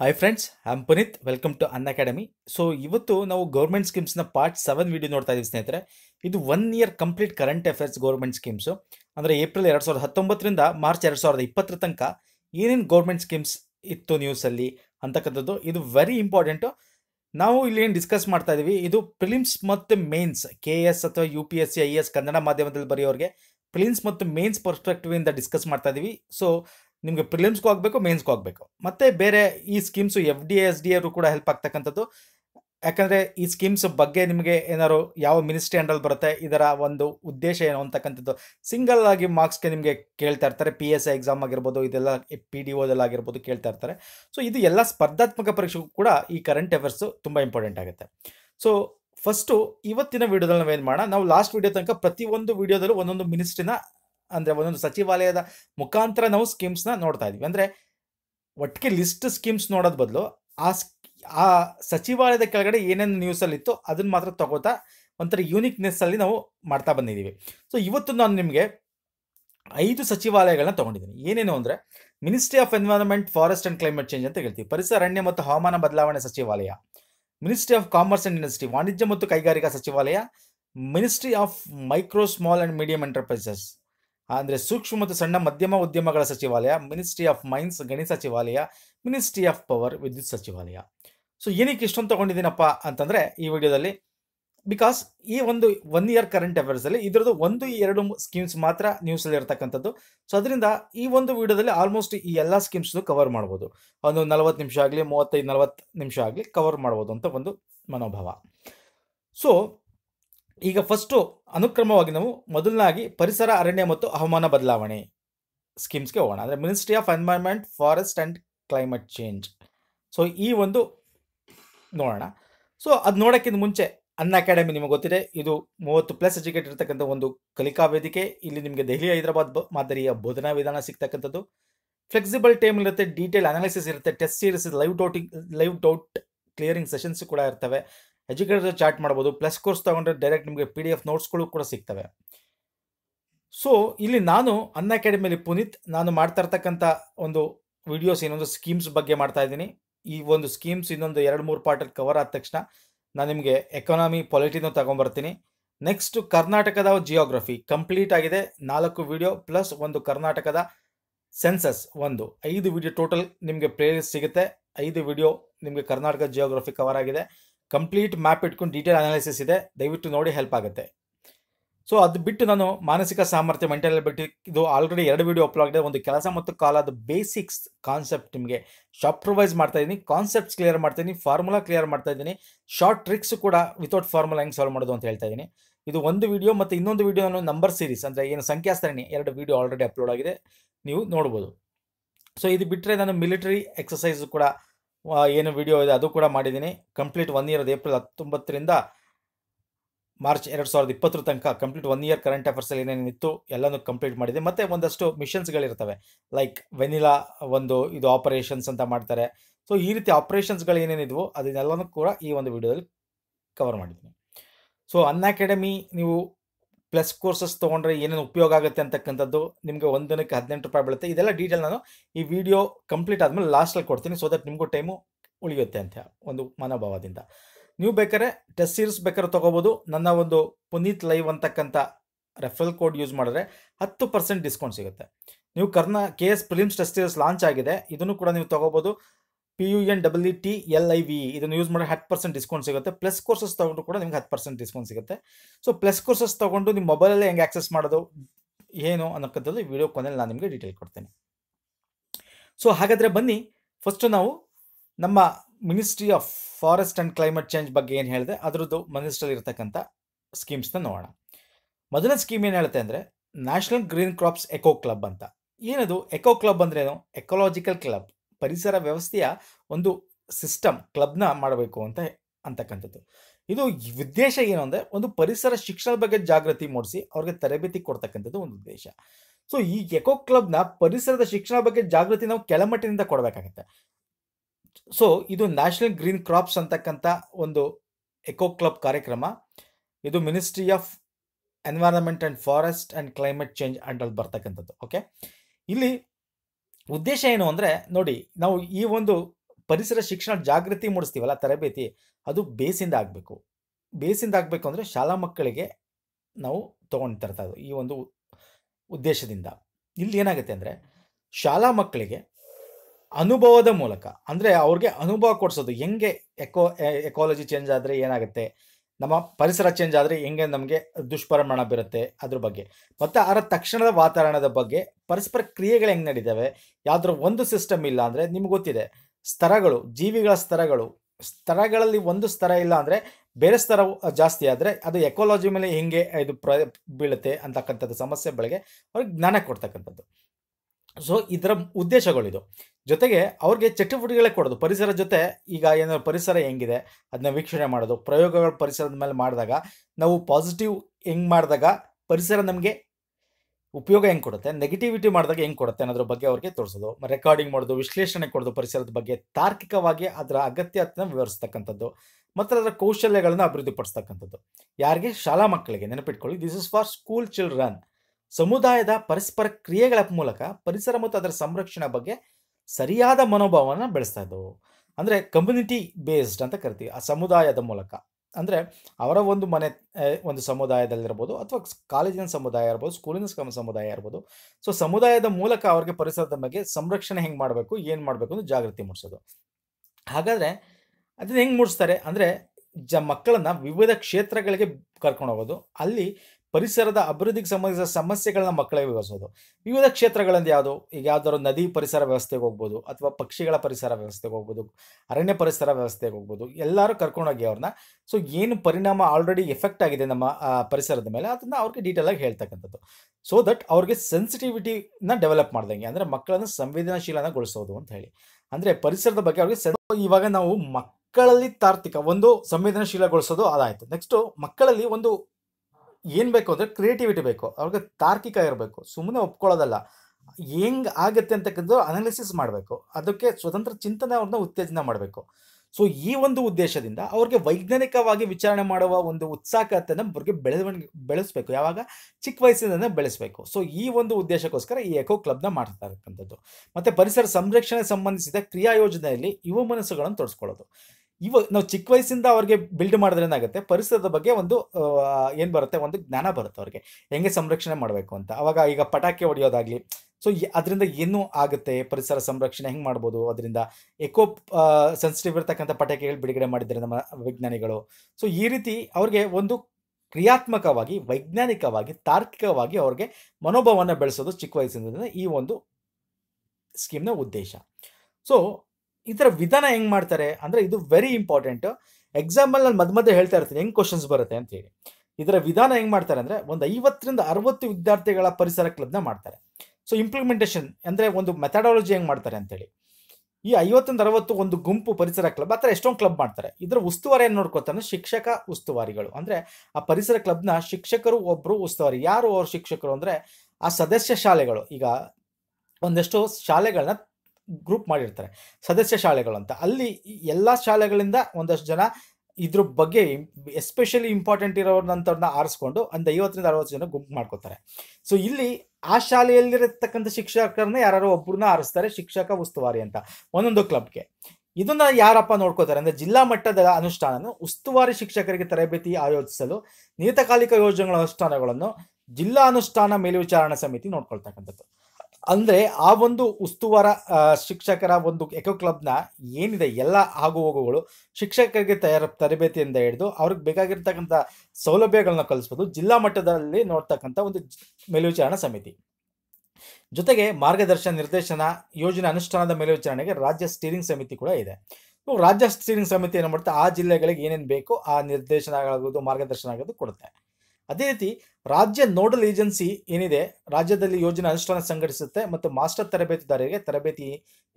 hi friends I'm Puneet welcome to Unacademy so ಇವತ್ತು ನಾವು government ಸ್ಕೀಮ್ಸ್ನ ಪಾರ್ಟ್ ಸೆವೆನ್ ವಿಡಿಯೋ ನೋಡ್ತಾ ಇದ್ದೀವಿ ಸ್ನೇಹಿತರೆ ಇದು one year complete current affairs government schemes ಅಂದರೆ ಏಪ್ರಿಲ್ ಎರಡು ಸಾವಿರದ ಹತ್ತೊಂಬತ್ತರಿಂದ ಮಾರ್ಚ್ ಎರಡು ಸಾವಿರದ ಇಪ್ಪತ್ತರ ತನಕ ಏನೇನು ಗೌರ್ಮೆಂಟ್ ಸ್ಕೀಮ್ಸ್ ಇತ್ತು ನ್ಯೂಸಲ್ಲಿ ಅಂತಕ್ಕಂಥದ್ದು ಇದು ವೆರಿ ಇಂಪಾರ್ಟೆಂಟು ನಾವು ಇಲ್ಲಿ ಏನು ಡಿಸ್ಕಸ್ ಮಾಡ್ತಾ ಇದ್ದೀವಿ ಇದು ಪ್ರಿಲಿಮ್ಸ್ ಮತ್ತು ಮೇನ್ಸ್ ಕೆ ಎಸ್ ಅಥವಾ U P S C I S Kannada ಮಾಧ್ಯಮದಲ್ಲಿ ಬರೆಯೋರಿಗೆ ಪ್ರಿಲಿಮ್ಸ್ ಮತ್ತು ಮೇನ್ಸ್ ಪರ್ಸ್ಪೆಕ್ಟಿವಿಂದ ಡಿಸ್ಕಸ್ ಮಾಡ್ತಾ ಇದ್ದೀವಿ ಸೊ ನಿಮಗೆ ಪ್ರಿಲಿಮ್ಸ್ಗೂ ಆಗಬೇಕು ಮೇನ್ಸ್ಗೂ ಆಗಬೇಕು ಮತ್ತು ಬೇರೆ ಈ schemes F D S D ಅವರು ಕೂಡ ಹೆಲ್ಪ್ ಆಗ್ತಕ್ಕಂಥದ್ದು ಯಾಕಂದರೆ ಈ ಸ್ಕೀಮ್ಸ್ ಬಗ್ಗೆ ನಿಮಗೆ ಏನಾದ್ರು ಯಾವ ಮಿನಿಸ್ಟ್ರಿ ಹ್ಯಾಂಡಲ್ ಬರುತ್ತೆ ಇದರ ಒಂದು ಉದ್ದೇಶ ಏನು ಅಂತಕ್ಕಂಥದ್ದು ಸಿಂಗಲ್ ಆಗಿ ಮಾರ್ಕ್ಸ್ಗೆ ನಿಮಗೆ ಕೇಳ್ತಾ ಇರ್ತಾರೆ ಪಿ ಎಸ್ ಐ ಎಕ್ಸಾಮ್ ಆಗಿರ್ಬೋದು ಇದೆಲ್ಲ ಪಿ ಡಿ ಓದೆಲ್ಲ ಆಗಿರ್ಬೋದು ಕೇಳ್ತಾ ಇರ್ತಾರೆ ಸೊ ಇದು ಎಲ್ಲ ಸ್ಪರ್ಧಾತ್ಮಕ ಪರೀಕ್ಷೆಗೂ ಕೂಡ ಈ ಕರೆಂಟ್ ಅಫೇರ್ಸು ತುಂಬ ಇಂಪಾರ್ಟೆಂಟ್ ಆಗುತ್ತೆ ಸೊ ಫಸ್ಟು ಇವತ್ತಿನ ವೀಡಿಯೋದಲ್ಲಿ ನಾವೇನು ಮಾಡೋಣ ನಾವು ಲಾಸ್ಟ್ ವೀಡಿಯೋ ತನಕ ಪ್ರತಿಯೊಂದು ವೀಡಿಯೋದಲ್ಲೂ ಒಂದೊಂದು ಮಿನಿಸ್ಟ್ರಿನ ಅಂದರೆ ಒಂದೊಂದು ಸಚಿವಾಲಯದ ಮುಖಾಂತರ ನಾವು ಸ್ಕೀಮ್ಸ್ನ ನೋಡ್ತಾ ಇದೀವಿ ಅಂದರೆ ಒಟ್ಟಿಗೆ ಲಿಸ್ಟ್ ಸ್ಕೀಮ್ಸ್ ನೋಡೋದ್ ಬದಲು ಆ ಆ ಸಚಿವಾಲಯದ ಕೆಳಗಡೆ ಏನೇನು ನ್ಯೂಸಲ್ಲಿತ್ತು ಅದನ್ನು ಮಾತ್ರ ತಗೋತಾ ಒಂಥರ ಯೂನಿಕ್ನೆಸ್ಸಲ್ಲಿ ನಾವು ಮಾಡ್ತಾ ಬಂದಿದ್ದೀವಿ ಸೊ ಇವತ್ತು ನಾನು ನಿಮಗೆ ಐದು ಸಚಿವಾಲಯಗಳನ್ನ ತೊಗೊಂಡಿದ್ದೀನಿ ಏನೇನು ಅಂದರೆ ministry of environment forest and climate change ಅಂತ ಹೇಳ್ತೀವಿ ಪರಿಸರ ಅರಣ್ಯ ಮತ್ತು ಹವಾಮಾನ ಬದಲಾವಣೆ ಸಚಿವಾಲಯ ministry of commerce and industry ವಾಣಿಜ್ಯ ಮತ್ತು ಕೈಗಾರಿಕಾ ಸಚಿವಾಲಯ ministry of micro small and medium enterprises ಅಂದರೆ ಸೂಕ್ಷ್ಮ ಮತ್ತು ಸಣ್ಣ ಮಧ್ಯಮ ಉದ್ಯಮಗಳ ಸಚಿವಾಲಯ ಮಿನಿಸ್ಟ್ರಿ ಆಫ್ ಮೈನ್ಸ್ ಗಣಿ ಸಚಿವಾಲಯ ಮಿನಿಸ್ಟ್ರಿ ಆಫ್ ಪವರ್ ವಿದ್ಯುತ್ ಸಚಿವಾಲಯ ಸೊ ಏನಕ್ಕೆ ಇಷ್ಟೊಂದು ತೊಗೊಂಡಿದ್ದೀನಪ್ಪ ಅಂತಂದರೆ ಈ ವಿಡಿಯೋದಲ್ಲಿ ಬಿಕಾಸ್ ಈ ಒಂದು ಒನ್ ಇಯರ್ ಕರೆಂಟ್ ಅಫೇರ್ಸಲ್ಲಿ ಇದರದ್ದು ಒಂದು ಎರಡು ಸ್ಕೀಮ್ಸ್ ಮಾತ್ರ ನ್ಯೂಸಲ್ಲಿ ಇರತಕ್ಕಂಥದ್ದು ಸೊ ಅದರಿಂದ ಈ ಒಂದು ವಿಡಿಯೋದಲ್ಲಿ ಆಲ್ಮೋಸ್ಟ್ ಈ ಎಲ್ಲ ಸ್ಕೀಮ್ಸ್ದು ಕವರ್ ಮಾಡ್ಬೋದು ಒಂದು ನಲವತ್ತು ನಿಮಿಷ ಆಗಲಿ ಮೂವತ್ತೈದು ನಲವತ್ತು ನಿಮಿಷ ಆಗಲಿ ಕವರ್ ಮಾಡ್ಬೋದು ಅಂತ ಒಂದು ಮನೋಭಾವ ಸೊ ಈಗ ಫಸ್ಟು ಅನುಕ್ರಮವಾಗಿ ನಾವು ಮೊದಲನಾಗಿ ಪರಿಸರ ಅರಣ್ಯ ಮತ್ತು ಹವಾಮಾನ ಬದಲಾವಣೆ ಸ್ಕೀಮ್ಸ್ಗೆ ಹೋಗೋಣ ಅಂದರೆ ministry of environment forest and climate change so ಈ ಒಂದು ನೋಡೋಣ ಸೊ ಅದು ನೋಡೋಕ್ಕಿಂತ ಮುಂಚೆ ಅನ್ನ ಅಕಾಡೆಮಿ ನಿಮಗೆ ಗೊತ್ತಿದೆ ಇದು ಮೂವತ್ತು ಪ್ಲಸ್ ಎಜುಕೇಟ್ ಇರತಕ್ಕಂಥ ಒಂದು ಕಲಿಕಾ ವೇದಿಕೆ ಇಲ್ಲಿ ನಿಮಗೆ ದೆಹಲಿ ಹೈದರಾಬಾದ್ ಮಾದರಿಯ ಬೋಧನಾ ವಿಧಾನ ಸಿಗ್ತಕ್ಕಂಥದ್ದು ಫ್ಲೆಕ್ಸಿಬಲ್ ಟೈಮ್ ಇರುತ್ತೆ ಡೀಟೇಲ್ ಅನಾಲಿಸಿಸ್ ಇರುತ್ತೆ test series live doubting live doubt clearing sessions ಕೂಡ ಇರ್ತವೆ ಎಜುಕೇಟರ್ ಚಾಟ್ ಮಾಡ್ಬೋದು ಪ್ಲಸ್ ಕೋರ್ಸ್ ತೊಗೊಂಡ್ರೆ ಡೈರೆಕ್ಟ್ ನಿಮಗೆ ಪಿ ಡಿ ಎಫ್ ನೋಟ್ಸ್ಗಳು ಕೂಡ ಸಿಗ್ತವೆ ಸೊ ಇಲ್ಲಿ ನಾನು ಅನ್ನ ಅಕಾಡೆಮಿಯಲ್ಲಿ ಪುನೀತ್ ನಾನು ಮಾಡ್ತಾ ಇರ್ತಕ್ಕಂಥ ಒಂದು ವಿಡಿಯೋಸ್ ಇನ್ನೊಂದು ಸ್ಕೀಮ್ಸ್ ಬಗ್ಗೆ ಮಾಡ್ತಾ ಇದ್ದೀನಿ ಈ ಒಂದು ಸ್ಕೀಮ್ಸ್ ಇನ್ನೊಂದು ಎರಡು ಮೂರು ಪಾರ್ಟಲ್ಲಿ ಕವರ್ ಆದ ತಕ್ಷಣ ನಾನು ನಿಮಗೆ ಎಕನಾಮಿ ಪಾಲಿಟಿನೂ ತಗೊಂಬರ್ತೀನಿ ನೆಕ್ಸ್ಟ್ ಕರ್ನಾಟಕದ ಜಿಯೋಗ್ರಫಿ ಕಂಪ್ಲೀಟ್ ಆಗಿದೆ ನಾಲ್ಕು ವಿಡಿಯೋ ಪ್ಲಸ್ ಒಂದು ಕರ್ನಾಟಕದ ಸೆನ್ಸಸ್ ಒಂದು ಐದು ವಿಡಿಯೋ ಟೋಟಲ್ ನಿಮಗೆ ಪ್ಲೇ ಸಿಗುತ್ತೆ ಐದು ವಿಡಿಯೋ ನಿಮಗೆ ಕರ್ನಾಟಕ ಜಿಯೋಗ್ರಫಿ ಕವರ್ ಆಗಿದೆ ಕಂಪ್ಲೀಟ್ ಮ್ಯಾಪ್ ಇಟ್ಕೊಂಡು ಡೀಟೇಲ್ ಅನಾಲಿಸಿಸ್ ಇದೆ ದಯವಿಟ್ಟು ನೋಡಿ ಹೆಲ್ಪ್ ಆಗುತ್ತೆ ಸೊ ಅದು ಬಿಟ್ಟು ನಾನು ಮಾನಸಿಕ ಸಾಮರ್ಥ್ಯ ಮೆಂಟಲ್ ಬಿಟ್ಟು ಇದು ಆಲ್ರೆಡಿ ಎರಡು ವೀಡಿಯೋ ಅಪ್ಲೋಡ್ ಆಗಿದೆ ಒಂದು ಕೆಲಸ ಮತ್ತು ಕಾಲದ ಬೇಸಿಕ್ಸ್ ಕಾನ್ಸೆಪ್ಟ್ ನಿಮಗೆ ಶಾಪ್ರವೈಸ್ ಮಾಡ್ತಾ ಇದ್ದೀನಿ ಕಾನ್ಸೆಪ್ಟ್ಸ್ ಕ್ಲಿಯರ್ ಮಾಡ್ತಾ ಇದ್ದೀನಿ ಫಾರ್ಮುಲಾ ಕ್ಲಿಯರ್ ಮಾಡ್ತಾ ಇದ್ದೀನಿ ಶಾರ್ಟ್ ಟ್ರಿಕ್ಸ್ ಕೂಡ ವಿತೌಟ್ ಫಾರ್ಮುಲಾ ಹೆಂಗೆ ಸಾಲ್ವ್ ಮಾಡೋದು ಅಂತ ಹೇಳ್ತಾ ಇದ್ದೀನಿ ಇದು ಒಂದು ವಿಡಿಯೋ ಮತ್ತು ಇನ್ನೊಂದು ವಿಡಿಯೋ ನಂಬರ್ ಸೀರೀಸ್ ಅಂದರೆ ಏನು ಸಂಖ್ಯಾಸ್ತರಣಿ ಎರಡು ವೀಡಿಯೋ ಆಲ್ರೆಡಿ ಅಪ್ಲೋಡ್ ಆಗಿದೆ ನೀವು ನೋಡ್ಬೋದು ಸೊ ಇದು ಬಿಟ್ಟರೆ ನಾನು ಮಿಲಿಟರಿ ಎಕ್ಸಸೈಸ್ ಕೂಡ ಏನು ವಿಡಿಯೋ ಇದೆ ಅದು ಕೂಡ ಮಾಡಿದ್ದೀನಿ ಕಂಪ್ಲೀಟ್ ಒನ್ ಇಯರ್ ಏಪ್ರಿಲ್ ಹತ್ತೊಂಬತ್ತರಿಂದ ಮಾರ್ಚ್ ಎರಡು ಸಾವಿರದ ಇಪ್ಪತ್ತರ ತನಕ ಕಂಪ್ಲೀಟ್ ಒನ್ ಇಯರ್ ಕರೆಂಟ್ ಅಫೇರ್ಸಲ್ಲಿ ಏನೇನಿತ್ತು ಎಲ್ಲನೂ ಕಂಪ್ಲೀಟ್ ಮಾಡಿದೆ ಮತ್ತು ಒಂದಷ್ಟು ಮಿಷನ್ಸ್ಗಳಿರ್ತವೆ ಲೈಕ್ ವೆನಿಲಾ ಒಂದು ಇದು ಆಪರೇಷನ್ಸ್ ಅಂತ ಮಾಡ್ತಾರೆ ಸೊ ಈ ರೀತಿ ಆಪರೇಷನ್ಸ್ಗಳು ಏನೇನಿದ್ವು ಅದನ್ನೆಲ್ಲನೂ ಕೂಡ ಈ ಒಂದು ವಿಡಿಯೋದಲ್ಲಿ ಕವರ್ ಮಾಡಿದ್ದೀನಿ ಸೊ ಅನ್ ಅಕಾಡೆಮಿ ನೀವು ಪ್ಲಸ್ ಕೋರ್ಸಸ್ ತೊಗೊಂಡ್ರೆ ಏನೇನು ಉಪಯೋಗ ಆಗುತ್ತೆ ಅಂತಕ್ಕಂಥದ್ದು ನಿಮಗೆ ಒಂದು ದಿನಕ್ಕೆ ಹದಿನೆಂಟು ರೂಪಾಯಿ ಬೀಳುತ್ತೆ ಇದೆಲ್ಲ ಡೀಟೇಲ್ ನಾನು ಈ ವಿಡಿಯೋ ಕಂಪ್ಲೀಟ್ ಆದಮೇಲೆ ಲಾಸ್ಟಲ್ಲಿ ಕೊಡ್ತೀನಿ ಸೊ ದಟ್ ನಿಮಗೂ ಟೈಮು ಉಳಿಯುತ್ತೆ ಅಂತ ಒಂದು ಮನೋಭಾವದಿಂದ ನೀವು ಬೇಕಾದ್ರೆ ಟೆಸ್ಟ್ ಸೀರೀಸ್ ಬೇಕಾದ್ರೆ ತೊಗೋಬೋದು ನನ್ನ ಒಂದು ಪುನೀತ್ ಲೈವ್ ಅಂತಕ್ಕಂಥ ರೆಫರಲ್ ಕೋಡ್ ಯೂಸ್ ಮಾಡಿದ್ರೆ ಹತ್ತು ಪರ್ಸೆಂಟ್ ಡಿಸ್ಕೌಂಟ್ ಸಿಗುತ್ತೆ ನೀವು ಕರ್ನಾ K S prelims test series launch ಆಗಿದೆ ಇದನ್ನು ಕೂಡ ನೀವು ತೊಗೋಬೋದು P U N double E T L I V ಇದನ್ನು ಯೂಸ್ ಮಾಡಿ ಹತ್ತು ಪರ್ಸೆಂಟ್ ಡಿಸ್ಕೌಂಟ್ ಸಿಗುತ್ತೆ ಪ್ಲಸ್ ಕೋರ್ಸಸ್ ತೊಗೊಂಡು ಕೂಡ ನಿಮ್ಗೆ ಹತ್ತು ಪರ್ಸೆಂಟ್ ಡಿಸ್ಕೌಂಟ್ ಸಿಗುತ್ತೆ ಸೊ ಪ್ಲಸ್ ಕೋರ್ಸಸ್ ತೊಗೊಂಡು ನಿಮ್ಮ ಮೊಬೈಲಲ್ಲೇ ಹೆಂಗೆ ಆಕ್ಸೆಸ್ ಮಾಡೋದು ಏನು ಅನ್ನೋಕ್ಕಂಥದ್ದು ವೀಡಿಯೋ ಕೊನೆಯಲ್ಲಿ ನಾನು ನಿಮಗೆ ಡೀಟೇಲ್ ಕೊಡ್ತೇನೆ ಸೊ ಹಾಗಾದರೆ ಬನ್ನಿ ಫಸ್ಟು ನಾವು ನಮ್ಮ ministry of forest and climate change ಬಗ್ಗೆ ಏನು ಹೇಳಿದೆ ಅದರದ್ದು ಮಿನಿಸ್ಟ್ರಲ್ಲಿ ಇರತಕ್ಕಂಥ ಸ್ಕೀಮ್ಸ್ನ ನೋಡೋಣ ಮೊದಲ ಸ್ಕೀಮ್ ಏನು ಹೇಳುತ್ತೆ ಅಂದರೆ national green crops eco club ಅಂತ ಏನದು ಎಕೋ ಕ್ಲಬ್ ಅಂದ್ರೇನು ಎಕೋಲಾಜಿಕಲ್ ಕ್ಲಬ್ ಪರಿಸರ ವ್ಯವಸ್ಥೆಯ ಒಂದು ಸಿಸ್ಟಮ್ ಕ್ಲಬ್ನ ಮಾಡಬೇಕು ಅಂತ ಅಂತಕ್ಕಂಥದ್ದು ಇದು ಉದ್ದೇಶ ಏನು ಅಂದರೆ ಒಂದು ಪರಿಸರ ಶಿಕ್ಷಣದ ಬಗ್ಗೆ ಜಾಗೃತಿ ಮೂಡಿಸಿ ಅವ್ರಿಗೆ ತರಬೇತಿ ಕೊಡ್ತಕ್ಕಂಥದ್ದು ಒಂದು ಉದ್ದೇಶ ಸೊ ಈ ಎಕೋ ಕ್ಲಬ್ನ ಪರಿಸರದ ಶಿಕ್ಷಣ ಬಗ್ಗೆ ಜಾಗೃತಿ ನಾವು ಕೆಳಮಟ್ಟದಿಂದ ಕೊಡಬೇಕಾಗತ್ತೆ ಸೊ ಇದು ನ್ಯಾಷನಲ್ ಗ್ರೀನ್ ಕ್ರಾಪ್ಸ್ ಅಂತಕ್ಕಂಥ ಒಂದು ಎಕೋ ಕ್ಲಬ್ ಕಾರ್ಯಕ್ರಮ ಇದು ministry of environment and forest and climate change ಅಂಡ್ ಬರ್ತಕ್ಕಂಥದ್ದು ಓಕೆ ಇಲ್ಲಿ ಉದ್ದೇಶ ಏನು ಅಂದರೆ ನೋಡಿ ನಾವು ಈ ಒಂದು ಪರಿಸರ ಶಿಕ್ಷಣ ಜಾಗೃತಿ ಮೂಡಿಸ್ತೀವಲ್ಲ ತರಬೇತಿ ಅದು ಬೇಸಿಂದ ಆಗಬೇಕು ಬೇಸಿಂದ ಆಗಬೇಕು ಅಂದರೆ ಶಾಲಾ ಮಕ್ಕಳಿಗೆ ನಾವು ತೊಗೊಂಡು ತರ್ತಾ ಈ ಒಂದು ಉದ್ದೇಶದಿಂದ ಇಲ್ಲಿ ಏನಾಗುತ್ತೆ ಅಂದರೆ ಶಾಲಾ ಮಕ್ಕಳಿಗೆ ಅನುಭವದ ಮೂಲಕ ಅಂದರೆ ಅವ್ರಿಗೆ ಅನುಭವ ಕೊಡಿಸೋದು ಹೆಂಗೆ ಎಕೋ ಎಕಾಲಜಿ ಚೇಂಜ್ ಆದರೆ ಏನಾಗುತ್ತೆ ನಮ್ಮ ಪರಿಸರ ಚೇಂಜ್ ಆದರೆ ಹೆಂಗೆ ನಮಗೆ ದುಷ್ಪರಿಮಾಣ ಬೀರುತ್ತೆ ಅದ್ರ ಬಗ್ಗೆ ಮತ್ತು ಅದರ ತಕ್ಷಣದ ವಾತಾವರಣದ ಬಗ್ಗೆ ಪರಸ್ಪರ ಕ್ರಿಯೆಗಳು ಹೆಂಗೆ ನಡೀತವೆ ಯಾವುದ್ರ ಒಂದು ಸಿಸ್ಟಮ್ ಇಲ್ಲ ಅಂದರೆ ನಿಮ್ಗೆ ಗೊತ್ತಿದೆ ಸ್ತರಗಳು ಜೀವಿಗಳ ಸ್ತರಗಳು ಸ್ತರಗಳಲ್ಲಿ ಒಂದು ಸ್ತರ ಇಲ್ಲ ಅಂದರೆ ಬೇರೆ ಸ್ತರ ಜಾಸ್ತಿ ಆದರೆ ಅದು ಎಕೋಲಜಿ ಮೇಲೆ ಹೆಂಗೆ ಇದು ಪ್ರ ಬೀಳುತ್ತೆ ಅಂತಕ್ಕಂಥದ್ದು ಸಮಸ್ಯೆ ಬೆಳಗ್ಗೆ ಅವ್ರಿಗೆ ಜ್ಞಾನ ಕೊಡ್ತಕ್ಕಂಥದ್ದು ಸೊ ಇದರ ಉದ್ದೇಶಗಳಿದು ಜೊತೆಗೆ ಅವ್ರಿಗೆ ಚಟುವಟಿಕೆಗಳೇ ಕೊಡೋದು ಪರಿಸರ ಜೊತೆ ಈಗ ಏನಾದ್ರು ಪರಿಸರ ಹೆಂಗಿದೆ ಅದನ್ನ ವೀಕ್ಷಣೆ ಮಾಡೋದು ಪ್ರಯೋಗಗಳ ಪರಿಸರದ ಮೇಲೆ ಮಾಡಿದಾಗ ನಾವು ಪಾಸಿಟಿವ್ ಹೆಂಗೆ ಮಾಡಿದಾಗ ಪರಿಸರ ನಮಗೆ ಉಪಯೋಗ ಹೆಂಗೆ ಕೊಡುತ್ತೆ ನೆಗೆಟಿವಿಟಿ ಮಾಡಿದಾಗ ಹೆಂಗೆ ಕೊಡುತ್ತೆ ಅನ್ನೋದ್ರ ಬಗ್ಗೆ ಅವ್ರಿಗೆ ತೋರಿಸೋದು ರೆಕಾರ್ಡಿಂಗ್ ಮಾಡೋದು ವಿಶ್ಲೇಷಣೆ ಕೊಡೋದು ಪರಿಸರದ ಬಗ್ಗೆ ತಾರ್ಕಿಕವಾಗಿ ಅದರ ಅಗತ್ಯ ಅದನ್ನ ವಿವರಿಸ್ತಕ್ಕಂಥದ್ದು ಮತ್ತು ಅದರ ಕೌಶಲ್ಯಗಳನ್ನು ಅಭಿವೃದ್ಧಿಪಡಿಸ್ತಕ್ಕಂಥದ್ದು ಯಾರಿಗೆ ಶಾಲಾ ಮಕ್ಕಳಿಗೆ ನೆನಪಿಟ್ಕೊಳ್ಳಿ this is for school children ಸಮುದಾಯದ ಪರಸ್ಪರ ಕ್ರಿಯೆಗಳ ಮೂಲಕ ಪರಿಸರ ಮತ್ತು ಅದರ ಸಂರಕ್ಷಣೆ ಬಗ್ಗೆ ಸರಿಯಾದ ಮನೋಭಾವನ ಬೆಳೆಸ್ತಾ ಇದ್ದವು ಅಂದರೆ ಕಮ್ಯುನಿಟಿ ಬೇಸ್ಡ್ ಅಂತ ಕರಿತೀವಿ ಆ ಸಮುದಾಯದ ಮೂಲಕ ಅಂದರೆ ಅವರ ಒಂದು ಮನೆ ಒಂದು ಸಮುದಾಯದಲ್ಲಿರ್ಬೋದು ಅಥವಾ ಕಾಲೇಜಿನ ಸಮುದಾಯ ಇರ್ಬೋದು ಸ್ಕೂಲಿನ ಸಮುದಾಯ ಇರ್ಬೋದು ಸೊ ಸಮುದಾಯದ ಮೂಲಕ ಅವ್ರಿಗೆ ಪರಿಸರದ ಬಗ್ಗೆ ಸಂರಕ್ಷಣೆ ಹೆಂಗೆ ಮಾಡಬೇಕು ಏನು ಮಾಡಬೇಕು ಅಂತ ಜಾಗೃತಿ ಮೂಡಿಸೋದು ಹಾಗಾದರೆ ಅದನ್ನ ಹೆಂಗೆ ಮೂಡಿಸ್ತಾರೆ ಅಂದರೆ ಜ ಮಕ್ಕಳನ್ನು ವಿವಿಧ ಕ್ಷೇತ್ರಗಳಿಗೆ ಕರ್ಕೊಂಡು ಹೋಗೋದು ಅಲ್ಲಿ ಪರಿಸರದ ಅಭಿವೃದ್ಧಿಗೆ ಸಂಬಂಧಿಸಿದ ಸಮಸ್ಯೆಗಳನ್ನ ಮಕ್ಕಳೇ ವಿವರಿಸೋದು ವಿವಿಧ ಕ್ಷೇತ್ರಗಳಲ್ಲಿ ಯಾವುದು ಈಗ ಯಾವ್ದಾದ್ರು ನದಿ ಪರಿಸರ ವ್ಯವಸ್ಥೆಗೆ ಹೋಗ್ಬೋದು ಅಥವಾ ಪಕ್ಷಿಗಳ ಪರಿಸರ ವ್ಯವಸ್ಥೆಗೆ ಹೋಗ್ಬೋದು ಅರಣ್ಯ ಪರಿಸರ ವ್ಯವಸ್ಥೆಗೆ ಹೋಗ್ಬೋದು ಎಲ್ಲರೂ ಕರ್ಕೊಂಡೋಗಿ ಅವ್ರನ್ನ ಸೊ ಏನು ಪರಿಣಾಮ ಆಲ್ರೆಡಿ ಎಫೆಕ್ಟ್ ಆಗಿದೆ ನಮ್ಮ ಪರಿಸರದ ಮೇಲೆ ಅದನ್ನ ಅವ್ರಿಗೆ ಡೀಟೇಲ್ ಆಗಿ ಹೇಳ್ತಕ್ಕಂಥದ್ದು ಸೊ ದಟ್ ಅವ್ರಿಗೆ ಸೆನ್ಸಿಟಿವಿಟಿನ ಡೆವಲಪ್ ಮಾಡ್ದಂಗೆ ಅಂದರೆ ಮಕ್ಕಳನ್ನು ಸಂವೇದನಾಶೀಲನಗೊಳಿಸೋದು ಅಂತ ಹೇಳಿ ಅಂದರೆ ಪರಿಸರದ ಬಗ್ಗೆ ಅವ್ರಿಗೆ ಇವಾಗ ನಾವು ಮಕ್ಕಳಲ್ಲಿ ತಾರ್ತಿಕ ಒಂದು ಸಂವೇದನಾಶೀಲಗೊಳಿಸೋದು ಅದಾಯ್ತು ನೆಕ್ಸ್ಟ್ ಮಕ್ಕಳಲ್ಲಿ ಒಂದು ಏನು ಬೇಕು ಅಂದರೆ ಕ್ರಿಯೇಟಿವಿಟಿ ಬೇಕು ಅವ್ರಿಗೆ ತಾರ್ಕಿಕ ಇರಬೇಕು ಸುಮ್ಮನೆ ಒಪ್ಕೊಳ್ಳೋದಲ್ಲ ಹೆಂಗ್ ಆಗುತ್ತೆ ಅಂತಕ್ಕಂಥ ಅನಾಲಿಸಿಸ್ ಮಾಡಬೇಕು ಅದಕ್ಕೆ ಸ್ವತಂತ್ರ ಚಿಂತನೆ ಅವ್ರನ್ನ ಉತ್ತೇಜನ ಮಾಡಬೇಕು ಸೊ ಈ ಒಂದು ಉದ್ದೇಶದಿಂದ ಅವ್ರಿಗೆ ವೈಜ್ಞಾನಿಕವಾಗಿ ವಿಚಾರಣೆ ಮಾಡುವ ಒಂದು ಉತ್ಸಾಹತೆಯನ್ನು ಅವ್ರಿಗೆ ಬೆಳವಣಿಗೆ ಬೆಳೆಸಬೇಕು ಯಾವಾಗ ಚಿಕ್ಕ ವಯಸ್ಸಿನ ಬೆಳೆಸಬೇಕು ಸೊ ಈ ಒಂದು ಉದ್ದೇಶಕ್ಕೋಸ್ಕರ ಈ ಎಕೋ ಕ್ಲಬ್ನ ಮಾಡ್ತಾ ಇರತಕ್ಕಂಥದ್ದು ಮತ್ತು ಪರಿಸರ ಸಂರಕ್ಷಣೆ ಸಂಬಂಧಿಸಿದ ಕ್ರಿಯಾ ಯೋಜನೆಯಲ್ಲಿ ಯುವ ಮನಸ್ಸುಗಳನ್ನು ತೊಡಸ್ಕೊಳ್ಳೋದು ಇವ ನಾವು ಚಿಕ್ಕ ವಯಸ್ಸಿಂದ ಅವ್ರಿಗೆ ಬಿಲ್ಡ್ ಮಾಡಿದ್ರೆ ಏನಾಗುತ್ತೆ ಪರಿಸರದ ಬಗ್ಗೆ ಒಂದು ಏನು ಬರುತ್ತೆ ಒಂದು ಜ್ಞಾನ ಬರುತ್ತೆ ಅವ್ರಿಗೆ ಹೆಂಗೆ ಸಂರಕ್ಷಣೆ ಮಾಡಬೇಕು ಅಂತ ಅವಾಗ ಈಗ ಪಟಾಕಿ ಹೊಡೆಯೋದಾಗ್ಲಿ ಸೊ ಅದರಿಂದ ಏನು ಆಗುತ್ತೆ ಪರಿಸರ ಸಂರಕ್ಷಣೆ ಹೆಂಗೆ ಮಾಡ್ಬೋದು ಅದರಿಂದ ಎಕೋ ಸೆನ್ಸಿಟಿವ್ ಇರ್ತಕ್ಕಂಥ ಪಟಾಕಿಗಳು ಬಿಡುಗಡೆ ಮಾಡಿದ್ದಾರೆ ನಮ್ಮ ವಿಜ್ಞಾನಿಗಳು ಸೊ ಈ ರೀತಿ ಅವ್ರಿಗೆ ಒಂದು ಕ್ರಿಯಾತ್ಮಕವಾಗಿ ವೈಜ್ಞಾನಿಕವಾಗಿ ತಾರ್ಕಿಕವಾಗಿ ಅವ್ರಿಗೆ ಮನೋಭಾವವನ್ನು ಬೆಳೆಸೋದು ಚಿಕ್ಕ ವಯಸ್ಸಿನಿಂದ ಈ ಒಂದು ಸ್ಕೀಮ್ನ ಉದ್ದೇಶ ಸೊ ಇದರ ವಿಧಾನ ಹೆಂಗ್ ಮಾಡ್ತಾರೆ ಅಂದರೆ ಇದು ವೆರಿ ಇಂಪಾರ್ಟೆಂಟು ಎಕ್ಸಾಂಪಲ್ ನಾನು ಮಧ್ಯ ಮಧ್ಯೆ ಹೇಳ್ತಾ ಇರ್ತೀನಿ ಹೆಂಗೆ ಕ್ವಶನ್ಸ್ ಬರುತ್ತೆ ಅಂತೇಳಿ ಇದರ ವಿಧಾನ ಹೆಂಗೆ ಮಾಡ್ತಾರೆ ಅಂದರೆ ಒಂದು ಐವತ್ತರಿಂದ ಅರವತ್ತು ವಿದ್ಯಾರ್ಥಿಗಳ ಪರಿಸರ ಕ್ಲಬ್ನ ಮಾಡ್ತಾರೆ ಸೊ ಇಂಪ್ಲಿಮೆಂಟೇಷನ್ ಅಂದರೆ ಒಂದು ಮೆಥಡಾಲಜಿ ಹೆಂಗೆ ಮಾಡ್ತಾರೆ ಅಂತೇಳಿ ಈ ಐವತ್ತರಿಂದ ಅರವತ್ತು ಒಂದು ಗುಂಪು ಪರಿಸರ ಕ್ಲಬ್ ಆ ಥರ ಎಷ್ಟೊಂದು ಕ್ಲಬ್ ಮಾಡ್ತಾರೆ ಇದರ ಉಸ್ತುವಾರಿ ಏನು ಶಿಕ್ಷಕ ಉಸ್ತುವಾರಿಗಳು ಅಂದರೆ ಆ ಪರಿಸರ ಕ್ಲಬ್ನ ಶಿಕ್ಷಕರು ಒಬ್ಬರು ಉಸ್ತುವಾರಿ ಯಾರು ಅವ್ರ ಶಿಕ್ಷಕರು ಅಂದರೆ ಆ ಸದಸ್ಯ ಶಾಲೆಗಳು ಈಗ ಒಂದಷ್ಟು ಶಾಲೆಗಳನ್ನ ಗ್ರೂಪ್ ಮಾಡಿರ್ತಾರೆ ಸದಸ್ಯ ಶಾಲೆಗಳು ಅಂತ ಅಲ್ಲಿ ಎಲ್ಲ ಶಾಲೆಗಳಿಂದ ಒಂದಷ್ಟು ಜನ ಇದ್ರ ಬಗ್ಗೆ ಎಸ್ಪೆಷಲಿ ಇಂಪಾರ್ಟೆಂಟ್ ಇರೋವಂಥವ್ರನ್ನ ಆರಿಸ್ಕೊಂಡು ಒಂದು ಐವತ್ತರಿಂದ ಅರವತ್ತು ಜನ ಗುಂಪು ಮಾಡ್ಕೋತಾರೆ ಸೊ ಇಲ್ಲಿ ಆ ಶಾಲೆಯಲ್ಲಿರತಕ್ಕಂಥ ಶಿಕ್ಷಕರನ್ನ ಯಾರು ಒಬ್ಬರನ್ನ ಆರಿಸ್ತಾರೆ ಶಿಕ್ಷಕ ಉಸ್ತುವಾರಿ ಅಂತ ಒಂದೊಂದು ಕ್ಲಬ್ಗೆ ಇದನ್ನ ಯಾರಪ್ಪ ನೋಡ್ಕೋತಾರೆ ಅಂದರೆ ಜಿಲ್ಲಾ ಮಟ್ಟದ ಅನುಷ್ಠಾನ ಉಸ್ತುವಾರಿ ಶಿಕ್ಷಕರಿಗೆ ತರಬೇತಿ ಆಯೋಜಿಸಲು ನಿಯತಕಾಲಿಕ ಯೋಜನೆಗಳ ಅನುಷ್ಠಾನಗಳನ್ನು ಜಿಲ್ಲಾ ಅನುಷ್ಠಾನ ಮೇಲ್ವಿಚಾರಣಾ ಸಮಿತಿ ನೋಡ್ಕೊಳ್ತಕ್ಕಂಥದ್ದು ಅಂದರೆ ಆ ಒಂದು ಉಸ್ತುವಾರ ಶಿಕ್ಷಕರ ಒಂದು ಎಕೋ ಕ್ಲಬ್ನ ಏನಿದೆ ಎಲ್ಲ ಆಗು ಹೋಗುಗಳು ಶಿಕ್ಷಕರಿಗೆ ತಯಾರ ತರಬೇತಿಯಿಂದ ಹಿಡಿದು ಅವ್ರಿಗೆ ಬೇಕಾಗಿರ್ತಕ್ಕಂಥ ಸೌಲಭ್ಯಗಳನ್ನ ಕಲಿಸ್ಬೋದು ಜಿಲ್ಲಾ ಮಟ್ಟದಲ್ಲಿ ನೋಡ್ತಕ್ಕಂಥ ಒಂದು ಮೇಲ್ವಿಚಾರಣಾ ಸಮಿತಿ ಜೊತೆಗೆ ಮಾರ್ಗದರ್ಶನ ನಿರ್ದೇಶನ ಯೋಜನೆ ಅನುಷ್ಠಾನದ ಮೇಲ್ವಿಚಾರಣೆಗೆ ರಾಜ್ಯ ಸ್ಟೀರಿಂಗ್ ಸಮಿತಿ ಕೂಡ ಇದೆ ರಾಜ್ಯ ಸ್ಟೀರಿಂಗ್ ಸಮಿತಿ ಏನು ಮಾಡುತ್ತೆ ಆ ಜಿಲ್ಲೆಗಳಿಗೆ ಏನೇನು ಬೇಕು ಆ ನಿರ್ದೇಶನ ಆಗೋದು ಮಾರ್ಗದರ್ಶನ ಆಗೋದು ಕೊಡುತ್ತೆ ಅದೇ ರೀತಿ ರಾಜ್ಯ ನೋಡಲ್ ಏಜೆನ್ಸಿ ಏನಿದೆ ರಾಜ್ಯದಲ್ಲಿ ಯೋಜನೆ ಅನುಷ್ಠಾನ ಸಂಘಟಿಸುತ್ತೆ ಮತ್ತು ಮಾಸ್ಟರ್ ತರಬೇತಿದಾರರಿಗೆ ತರಬೇತಿ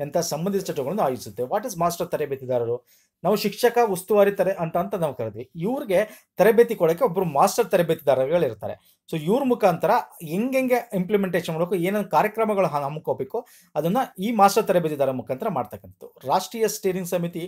ಅಂತ ಸಂಬಂಧಿಸಿದ ಚಟುವಟಿಕೆಗಳನ್ನು ಆಯೋಜಿಸುತ್ತೆ ವಾಟ್ ಇಸ್ ಮಾಸ್ಟರ್ ತರಬೇತಿದಾರರು ನಾವು ಶಿಕ್ಷಕ ಉಸ್ತುವಾರಿ ತರ ಅಂತ ಅಂತ ನಾವು ಕರೆದ್ವಿ ಇವ್ರಿಗೆ ತರಬೇತಿ ಕೊಡೋಕೆ ಒಬ್ಬರು ಮಾಸ್ಟರ್ ತರಬೇತಿದಾರರುಗಳಿರ್ತಾರೆ ಸೊ ಇವ್ರ ಮುಖಾಂತರ ಹೆಂಗೆಂಗೆ ಇಂಪ್ಲಿಮೆಂಟೇಷನ್ ಮಾಡಬೇಕು ಏನೇನು ಕಾರ್ಯಕ್ರಮಗಳು ಹಮ್ಮಿಕೋಬೇಕು ಅದನ್ನು ಈ ಮಾಸ್ಟರ್ ತರಬೇತಿದಾರರ ಮುಖಾಂತರ ಮಾಡ್ತಕ್ಕಂಥದ್ದು ರಾಷ್ಟ್ರೀಯ ಸ್ಟೀರಿಂಗ್ ಸಮಿತಿ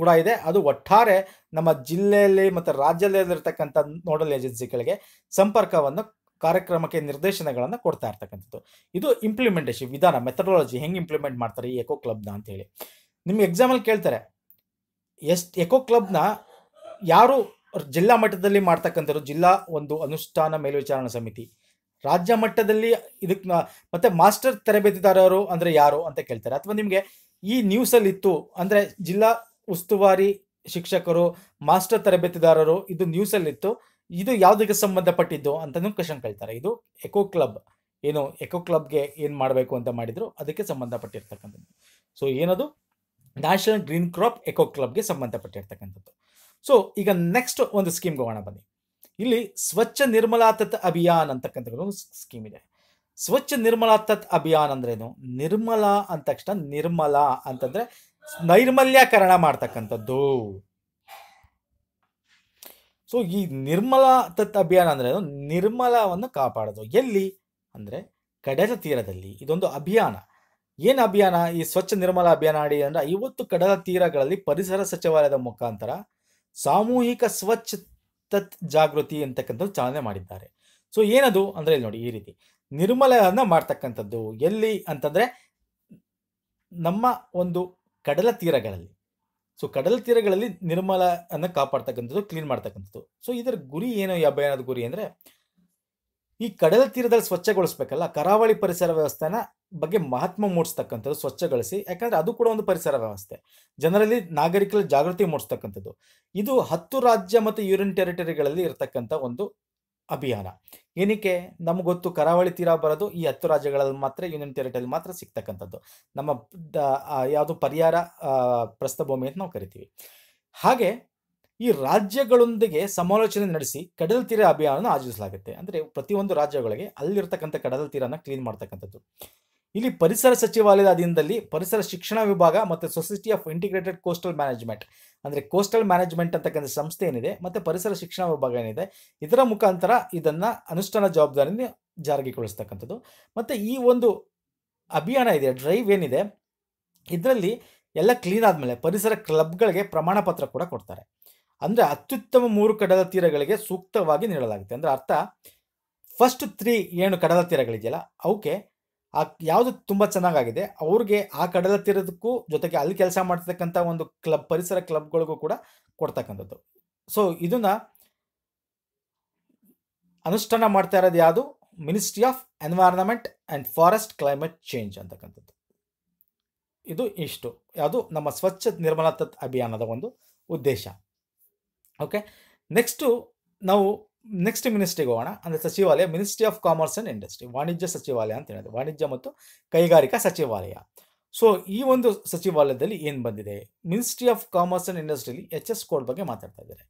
ಕೂಡ ಇದೆ ಅದು ಒಟ್ಟಾರೆ ನಮ್ಮ ಜಿಲ್ಲೆಯಲ್ಲಿ ಮತ್ತು ರಾಜ್ಯದಲ್ಲಿರ್ತಕ್ಕಂಥ ನೋಡಲ್ ಏಜೆನ್ಸಿಗಳಿಗೆ ಸಂಪರ್ಕವನ್ನು ಕಾರ್ಯಕ್ರಮಕ್ಕೆ ನಿರ್ದೇಶನಗಳನ್ನು ಕೊಡ್ತಾ ಇರ್ತಕ್ಕಂಥದ್ದು ಇದು ಇಂಪ್ಲಿಮೆಂಟೇಷನ್ ವಿಧಾನ ಮೆಥಡಾಲಜಿ ಹೆಂಗೆ ಇಂಪ್ಲಿಮೆಂಟ್ ಮಾಡ್ತಾರೆ ಈ ಎಕೋ ಕ್ಲಬ್ನ ಅಂತೇಳಿ ನಿಮ್ಗೆ ಎಕ್ಸಾಂಪಲ್ ಕೇಳ್ತಾರೆ ಎಷ್ಟು ಎಕೋ ಕ್ಲಬ್ನ ಯಾರು ಜಿಲ್ಲಾ ಮಟ್ಟದಲ್ಲಿ ಮಾಡ್ತಕ್ಕಂಥವ್ರು ಜಿಲ್ಲಾ ಒಂದು ಅನುಷ್ಠಾನ ಮೇಲ್ವಿಚಾರಣಾ ಸಮಿತಿ ರಾಜ್ಯ ಮಟ್ಟದಲ್ಲಿ ಇದಕ್ಕೆ ಮತ್ತೆ ಮಾಸ್ಟರ್ ತರಬೇತಿದಾರರು ಅಂದರೆ ಯಾರು ಅಂತ ಕೇಳ್ತಾರೆ ಅಥವಾ ನಿಮಗೆ ಈ ನ್ಯೂಸಲ್ಲಿ ಇತ್ತು ಅಂದರೆ ಜಿಲ್ಲಾ ಉಸ್ತುವಾರಿ ಶಿಕ್ಷಕರು ಮಾಸ್ಟರ್ ತರಬೇತಿದಾರರು ಇದು ನ್ಯೂಸಲ್ಲಿತ್ತು ಇದು ಯಾವುದಕ್ಕೆ ಸಂಬಂಧಪಟ್ಟಿದ್ದು ಅಂತಲೂ ಕ್ವಶನ್ ಕೇಳ್ತಾರೆ ಇದು ಎಕೋ ಕ್ಲಬ್ ಏನು ಎಕೋ ಕ್ಲಬ್ಗೆ ಏನು ಮಾಡಬೇಕು ಅಂತ ಮಾಡಿದ್ರು ಅದಕ್ಕೆ ಸಂಬಂಧಪಟ್ಟಿರ್ತಕ್ಕಂಥದ್ದು ಸೊ ಏನದು ನ್ಯಾಷನಲ್ ಗ್ರೀನ್ ಕ್ರಾಪ್ ಎಕೋ ಕ್ಲಬ್ಗೆ ಸಂಬಂಧಪಟ್ಟಿರ್ತಕ್ಕಂಥದ್ದು ಸೊ ಈಗ ನೆಕ್ಸ್ಟ್ ಒಂದು ಸ್ಕೀಮ್ಗೆ ಹೋಗೋಣ ಬನ್ನಿ ಇಲ್ಲಿ ಸ್ವಚ್ಛ ನಿರ್ಮಲಾ ತತ್ ಅಭಿಯಾನ್ ಅಂತಕ್ಕಂಥ ಒಂದು ಸ್ಕೀಮ್ ಇದೆ ಸ್ವಚ್ಛ ನಿರ್ಮಲಾ ತತ್ ಅಭಿಯಾನ್ ಅಂದ್ರೇನು ನಿರ್ಮಲಾ ಅಂದ ತಕ್ಷಣ ನಿರ್ಮಲಾ ಅಂತಂದ್ರೆ ನೈರ್ಮಲ್ಯಕರಣ ಮಾಡ್ತಕ್ಕಂಥದ್ದು ಸೊ ಈ ನಿರ್ಮಲ ತತ್ ಅಭಿಯಾನ ಅಂದರೆ ನಿರ್ಮಲವನ್ನು ಕಾಪಾಡೋದು ಎಲ್ಲಿ ಅಂದರೆ ಕಡಲ ತೀರದಲ್ಲಿ ಇದೊಂದು ಅಭಿಯಾನ ಏನು ಅಭಿಯಾನ ಈ ಸ್ವಚ್ಛ ನಿರ್ಮಲ ಅಭಿಯಾನ ಅಡಿ ಅಂದ್ರೆ ಐವತ್ತು ಕಡಲ ತೀರಗಳಲ್ಲಿ ಪರಿಸರ ಸಚಿವಾಲಯದ ಮುಖಾಂತರ ಸಾಮೂಹಿಕ ಸ್ವಚ್ಛ ತತ್ ಜಾಗೃತಿ ಅಂತಕ್ಕಂಥದ್ದು ಚಾಲನೆ ಮಾಡಿದ್ದಾರೆ ಸೊ ಏನದು ಅಂದರೆ ಇಲ್ಲಿ ನೋಡಿ ಈ ರೀತಿ ನಿರ್ಮಲವನ್ನು ಮಾಡ್ತಕ್ಕಂಥದ್ದು ಎಲ್ಲಿ ಅಂತಂದರೆ ನಮ್ಮ ಒಂದು ಕಡಲ ತೀರಗಳಲ್ಲಿ ಸೊ ಕಡಲ ತೀರಗಳಲ್ಲಿ ಅನ್ನ ಕಾಪಾಡ್ತಕ್ಕಂಥದ್ದು ಕ್ಲೀನ್ ಮಾಡ್ತಕ್ಕಂಥದ್ದು ಸೊ ಇದರ ಗುರಿ ಏನು ಈ ಅಭಿಯಾನದ ಗುರಿ ಅಂದರೆ ಈ ಕಡಲ ತೀರದಲ್ಲಿ ಸ್ವಚ್ಛಗೊಳಿಸ್ಬೇಕಲ್ಲ ಕರಾವಳಿ ಪರಿಸರ ವ್ಯವಸ್ಥೆನ ಬಗ್ಗೆ ಮಹತ್ವ ಮೂಡಿಸ್ತಕ್ಕಂಥದ್ದು ಸ್ವಚ್ಛಗೊಳಿಸಿ ಯಾಕಂದ್ರೆ ಅದು ಕೂಡ ಒಂದು ಪರಿಸರ ವ್ಯವಸ್ಥೆ ಜನರಲ್ಲಿ ನಾಗರಿಕರ ಜಾಗೃತಿ ಮೂಡಿಸ್ತಕ್ಕಂಥದ್ದು ಇದು ಹತ್ತು ರಾಜ್ಯ ಮತ್ತು ಯೂನಿಯನ್ ಟೆರಿಟರಿಗಳಲ್ಲಿ ಇರತಕ್ಕಂಥ ಒಂದು ಅಭಿಯಾನ ಏನಕ್ಕೆ ನಮ್ಗೆ ಗೊತ್ತು ಕರಾವಳಿ ತೀರ ಬರೋದು ಈ ಹತ್ತು ರಾಜ್ಯಗಳಲ್ಲಿ ಮಾತ್ರ ಯೂನಿಯನ್ ಟೆರಿಟರಿ ಮಾತ್ರ ಸಿಗ್ತಕ್ಕಂಥದ್ದು ನಮ್ಮ ಯಾವುದು ಪರಿಹಾರ ಪ್ರಸ್ಥಭೂಮಿ ಅಂತ ನಾವು ಕರಿತೀವಿ ಹಾಗೆ ಈ ರಾಜ್ಯಗಳೊಂದಿಗೆ ಸಮಾಲೋಚನೆ ನಡೆಸಿ ಕಡಲ ತೀರ ಅಭಿಯಾನ ಆಯೋಜಿಸಲಾಗುತ್ತೆ ಅಂದರೆ ಪ್ರತಿಯೊಂದು ರಾಜ್ಯಗಳಿಗೆ ಅಲ್ಲಿರ್ತಕ್ಕಂಥ ಕಡಲ ತೀರನ ಕ್ಲೀನ್ ಮಾಡ್ತಕ್ಕಂಥದ್ದು ಇಲ್ಲಿ ಪರಿಸರ ಸಚಿವಾಲಯದ ಅಧೀನದಲ್ಲಿ ಪರಿಸರ ಶಿಕ್ಷಣ ವಿಭಾಗ ಮತ್ತು society of integrated coastal management ಅಂದರೆ ಕೋಸ್ಟಲ್ ಮ್ಯಾನೇಜ್ಮೆಂಟ್ ಅಂತಕ್ಕಂಥ ಸಂಸ್ಥೆ ಏನಿದೆ ಮತ್ತು ಪರಿಸರ ಶಿಕ್ಷಣ ವಿಭಾಗ ಏನಿದೆ ಇದರ ಮುಖಾಂತರ ಇದನ್ನು ಅನುಷ್ಠಾನ ಜವಾಬ್ದಾರಿಯನ್ನು ಜಾರಿಗೊಳಿಸ್ತಕ್ಕಂಥದ್ದು ಮತ್ತು ಈ ಒಂದು ಅಭಿಯಾನ ಇದೆ ಡ್ರೈವ್ ಏನಿದೆ ಇದರಲ್ಲಿ ಎಲ್ಲ ಕ್ಲೀನ್ ಆದಮೇಲೆ ಪರಿಸರ ಕ್ಲಬ್ಗಳಿಗೆ ಪ್ರಮಾಣ ಪತ್ರ ಕೂಡ ಕೊಡ್ತಾರೆ ಅಂದರೆ ಅತ್ಯುತ್ತಮ ಮೂರು ಕಡಲ ತೀರಗಳಿಗೆ ಸೂಕ್ತವಾಗಿ ನೀಡಲಾಗುತ್ತೆ ಅಂದರೆ ಅರ್ಥ ಫಸ್ಟ್ ತ್ರೀ ಏನು ಕಡಲ ತೀರಗಳಿದೆಯಲ್ಲ ಅವಕ್ಕೆ ಆ ಯಾವುದು ತುಂಬ ಚೆನ್ನಾಗಾಗಿದೆ ಅವ್ರಿಗೆ ಆ ಕಡಲ ತೀರದಕ್ಕೂ ಜೊತೆಗೆ ಅಲ್ಲಿ ಕೆಲಸ ಮಾಡ್ತಕ್ಕಂಥ ಒಂದು ಕ್ಲಬ್ ಪರಿಸರ ಕ್ಲಬ್ಗಳಿಗೂ ಕೂಡ ಕೊಡ್ತಕ್ಕಂಥದ್ದು ಸೊ ಇದನ್ನ ಅನುಷ್ಠಾನ ಮಾಡ್ತಾ ಇರೋದು ಯಾವುದು ministry of environment and forest climate change ಅಂತಕ್ಕಂಥದ್ದು ಇದು ಇಷ್ಟು ಯಾವುದು ನಮ್ಮ ಸ್ವಚ್ಛ ನಿರ್ಮಲಾ ತತ್ ಅಭಿಯಾನದ ಒಂದು ಉದ್ದೇಶ ಓಕೆ ನೆಕ್ಸ್ಟು ನಾವು ನೆಕ್ಸ್ಟ್ ಮಿನಿಸ್ಟ್ರಿಗೆ ಹೋಗೋಣ ಅಂದರೆ ಸಚಿವಾಲಯ ministry of commerce and industry ವಾಣಿಜ್ಯ ಸಚಿವಾಲಯ ಅಂತ ಹೇಳಿದೆ ವಾಣಿಜ್ಯ ಮತ್ತು ಕೈಗಾರಿಕಾ ಸಚಿವಾಲಯ ಸೊ ಈ ಒಂದು ಸಚಿವಾಲಯದಲ್ಲಿ ಏನು ಬಂದಿದೆ ಮಿನಿಸ್ಟ್ರಿ ಆಫ್ ಕಾಮರ್ಸ್ ಆ್ಯಂಡ್ ಇಂಡಸ್ಟ್ರಿಯಲ್ಲಿ ಎಚ್ ಎಸ್ ಕೋಡ್ ಬಗ್ಗೆ ಮಾತಾಡ್ತಾ ಇದ್ದಾರೆ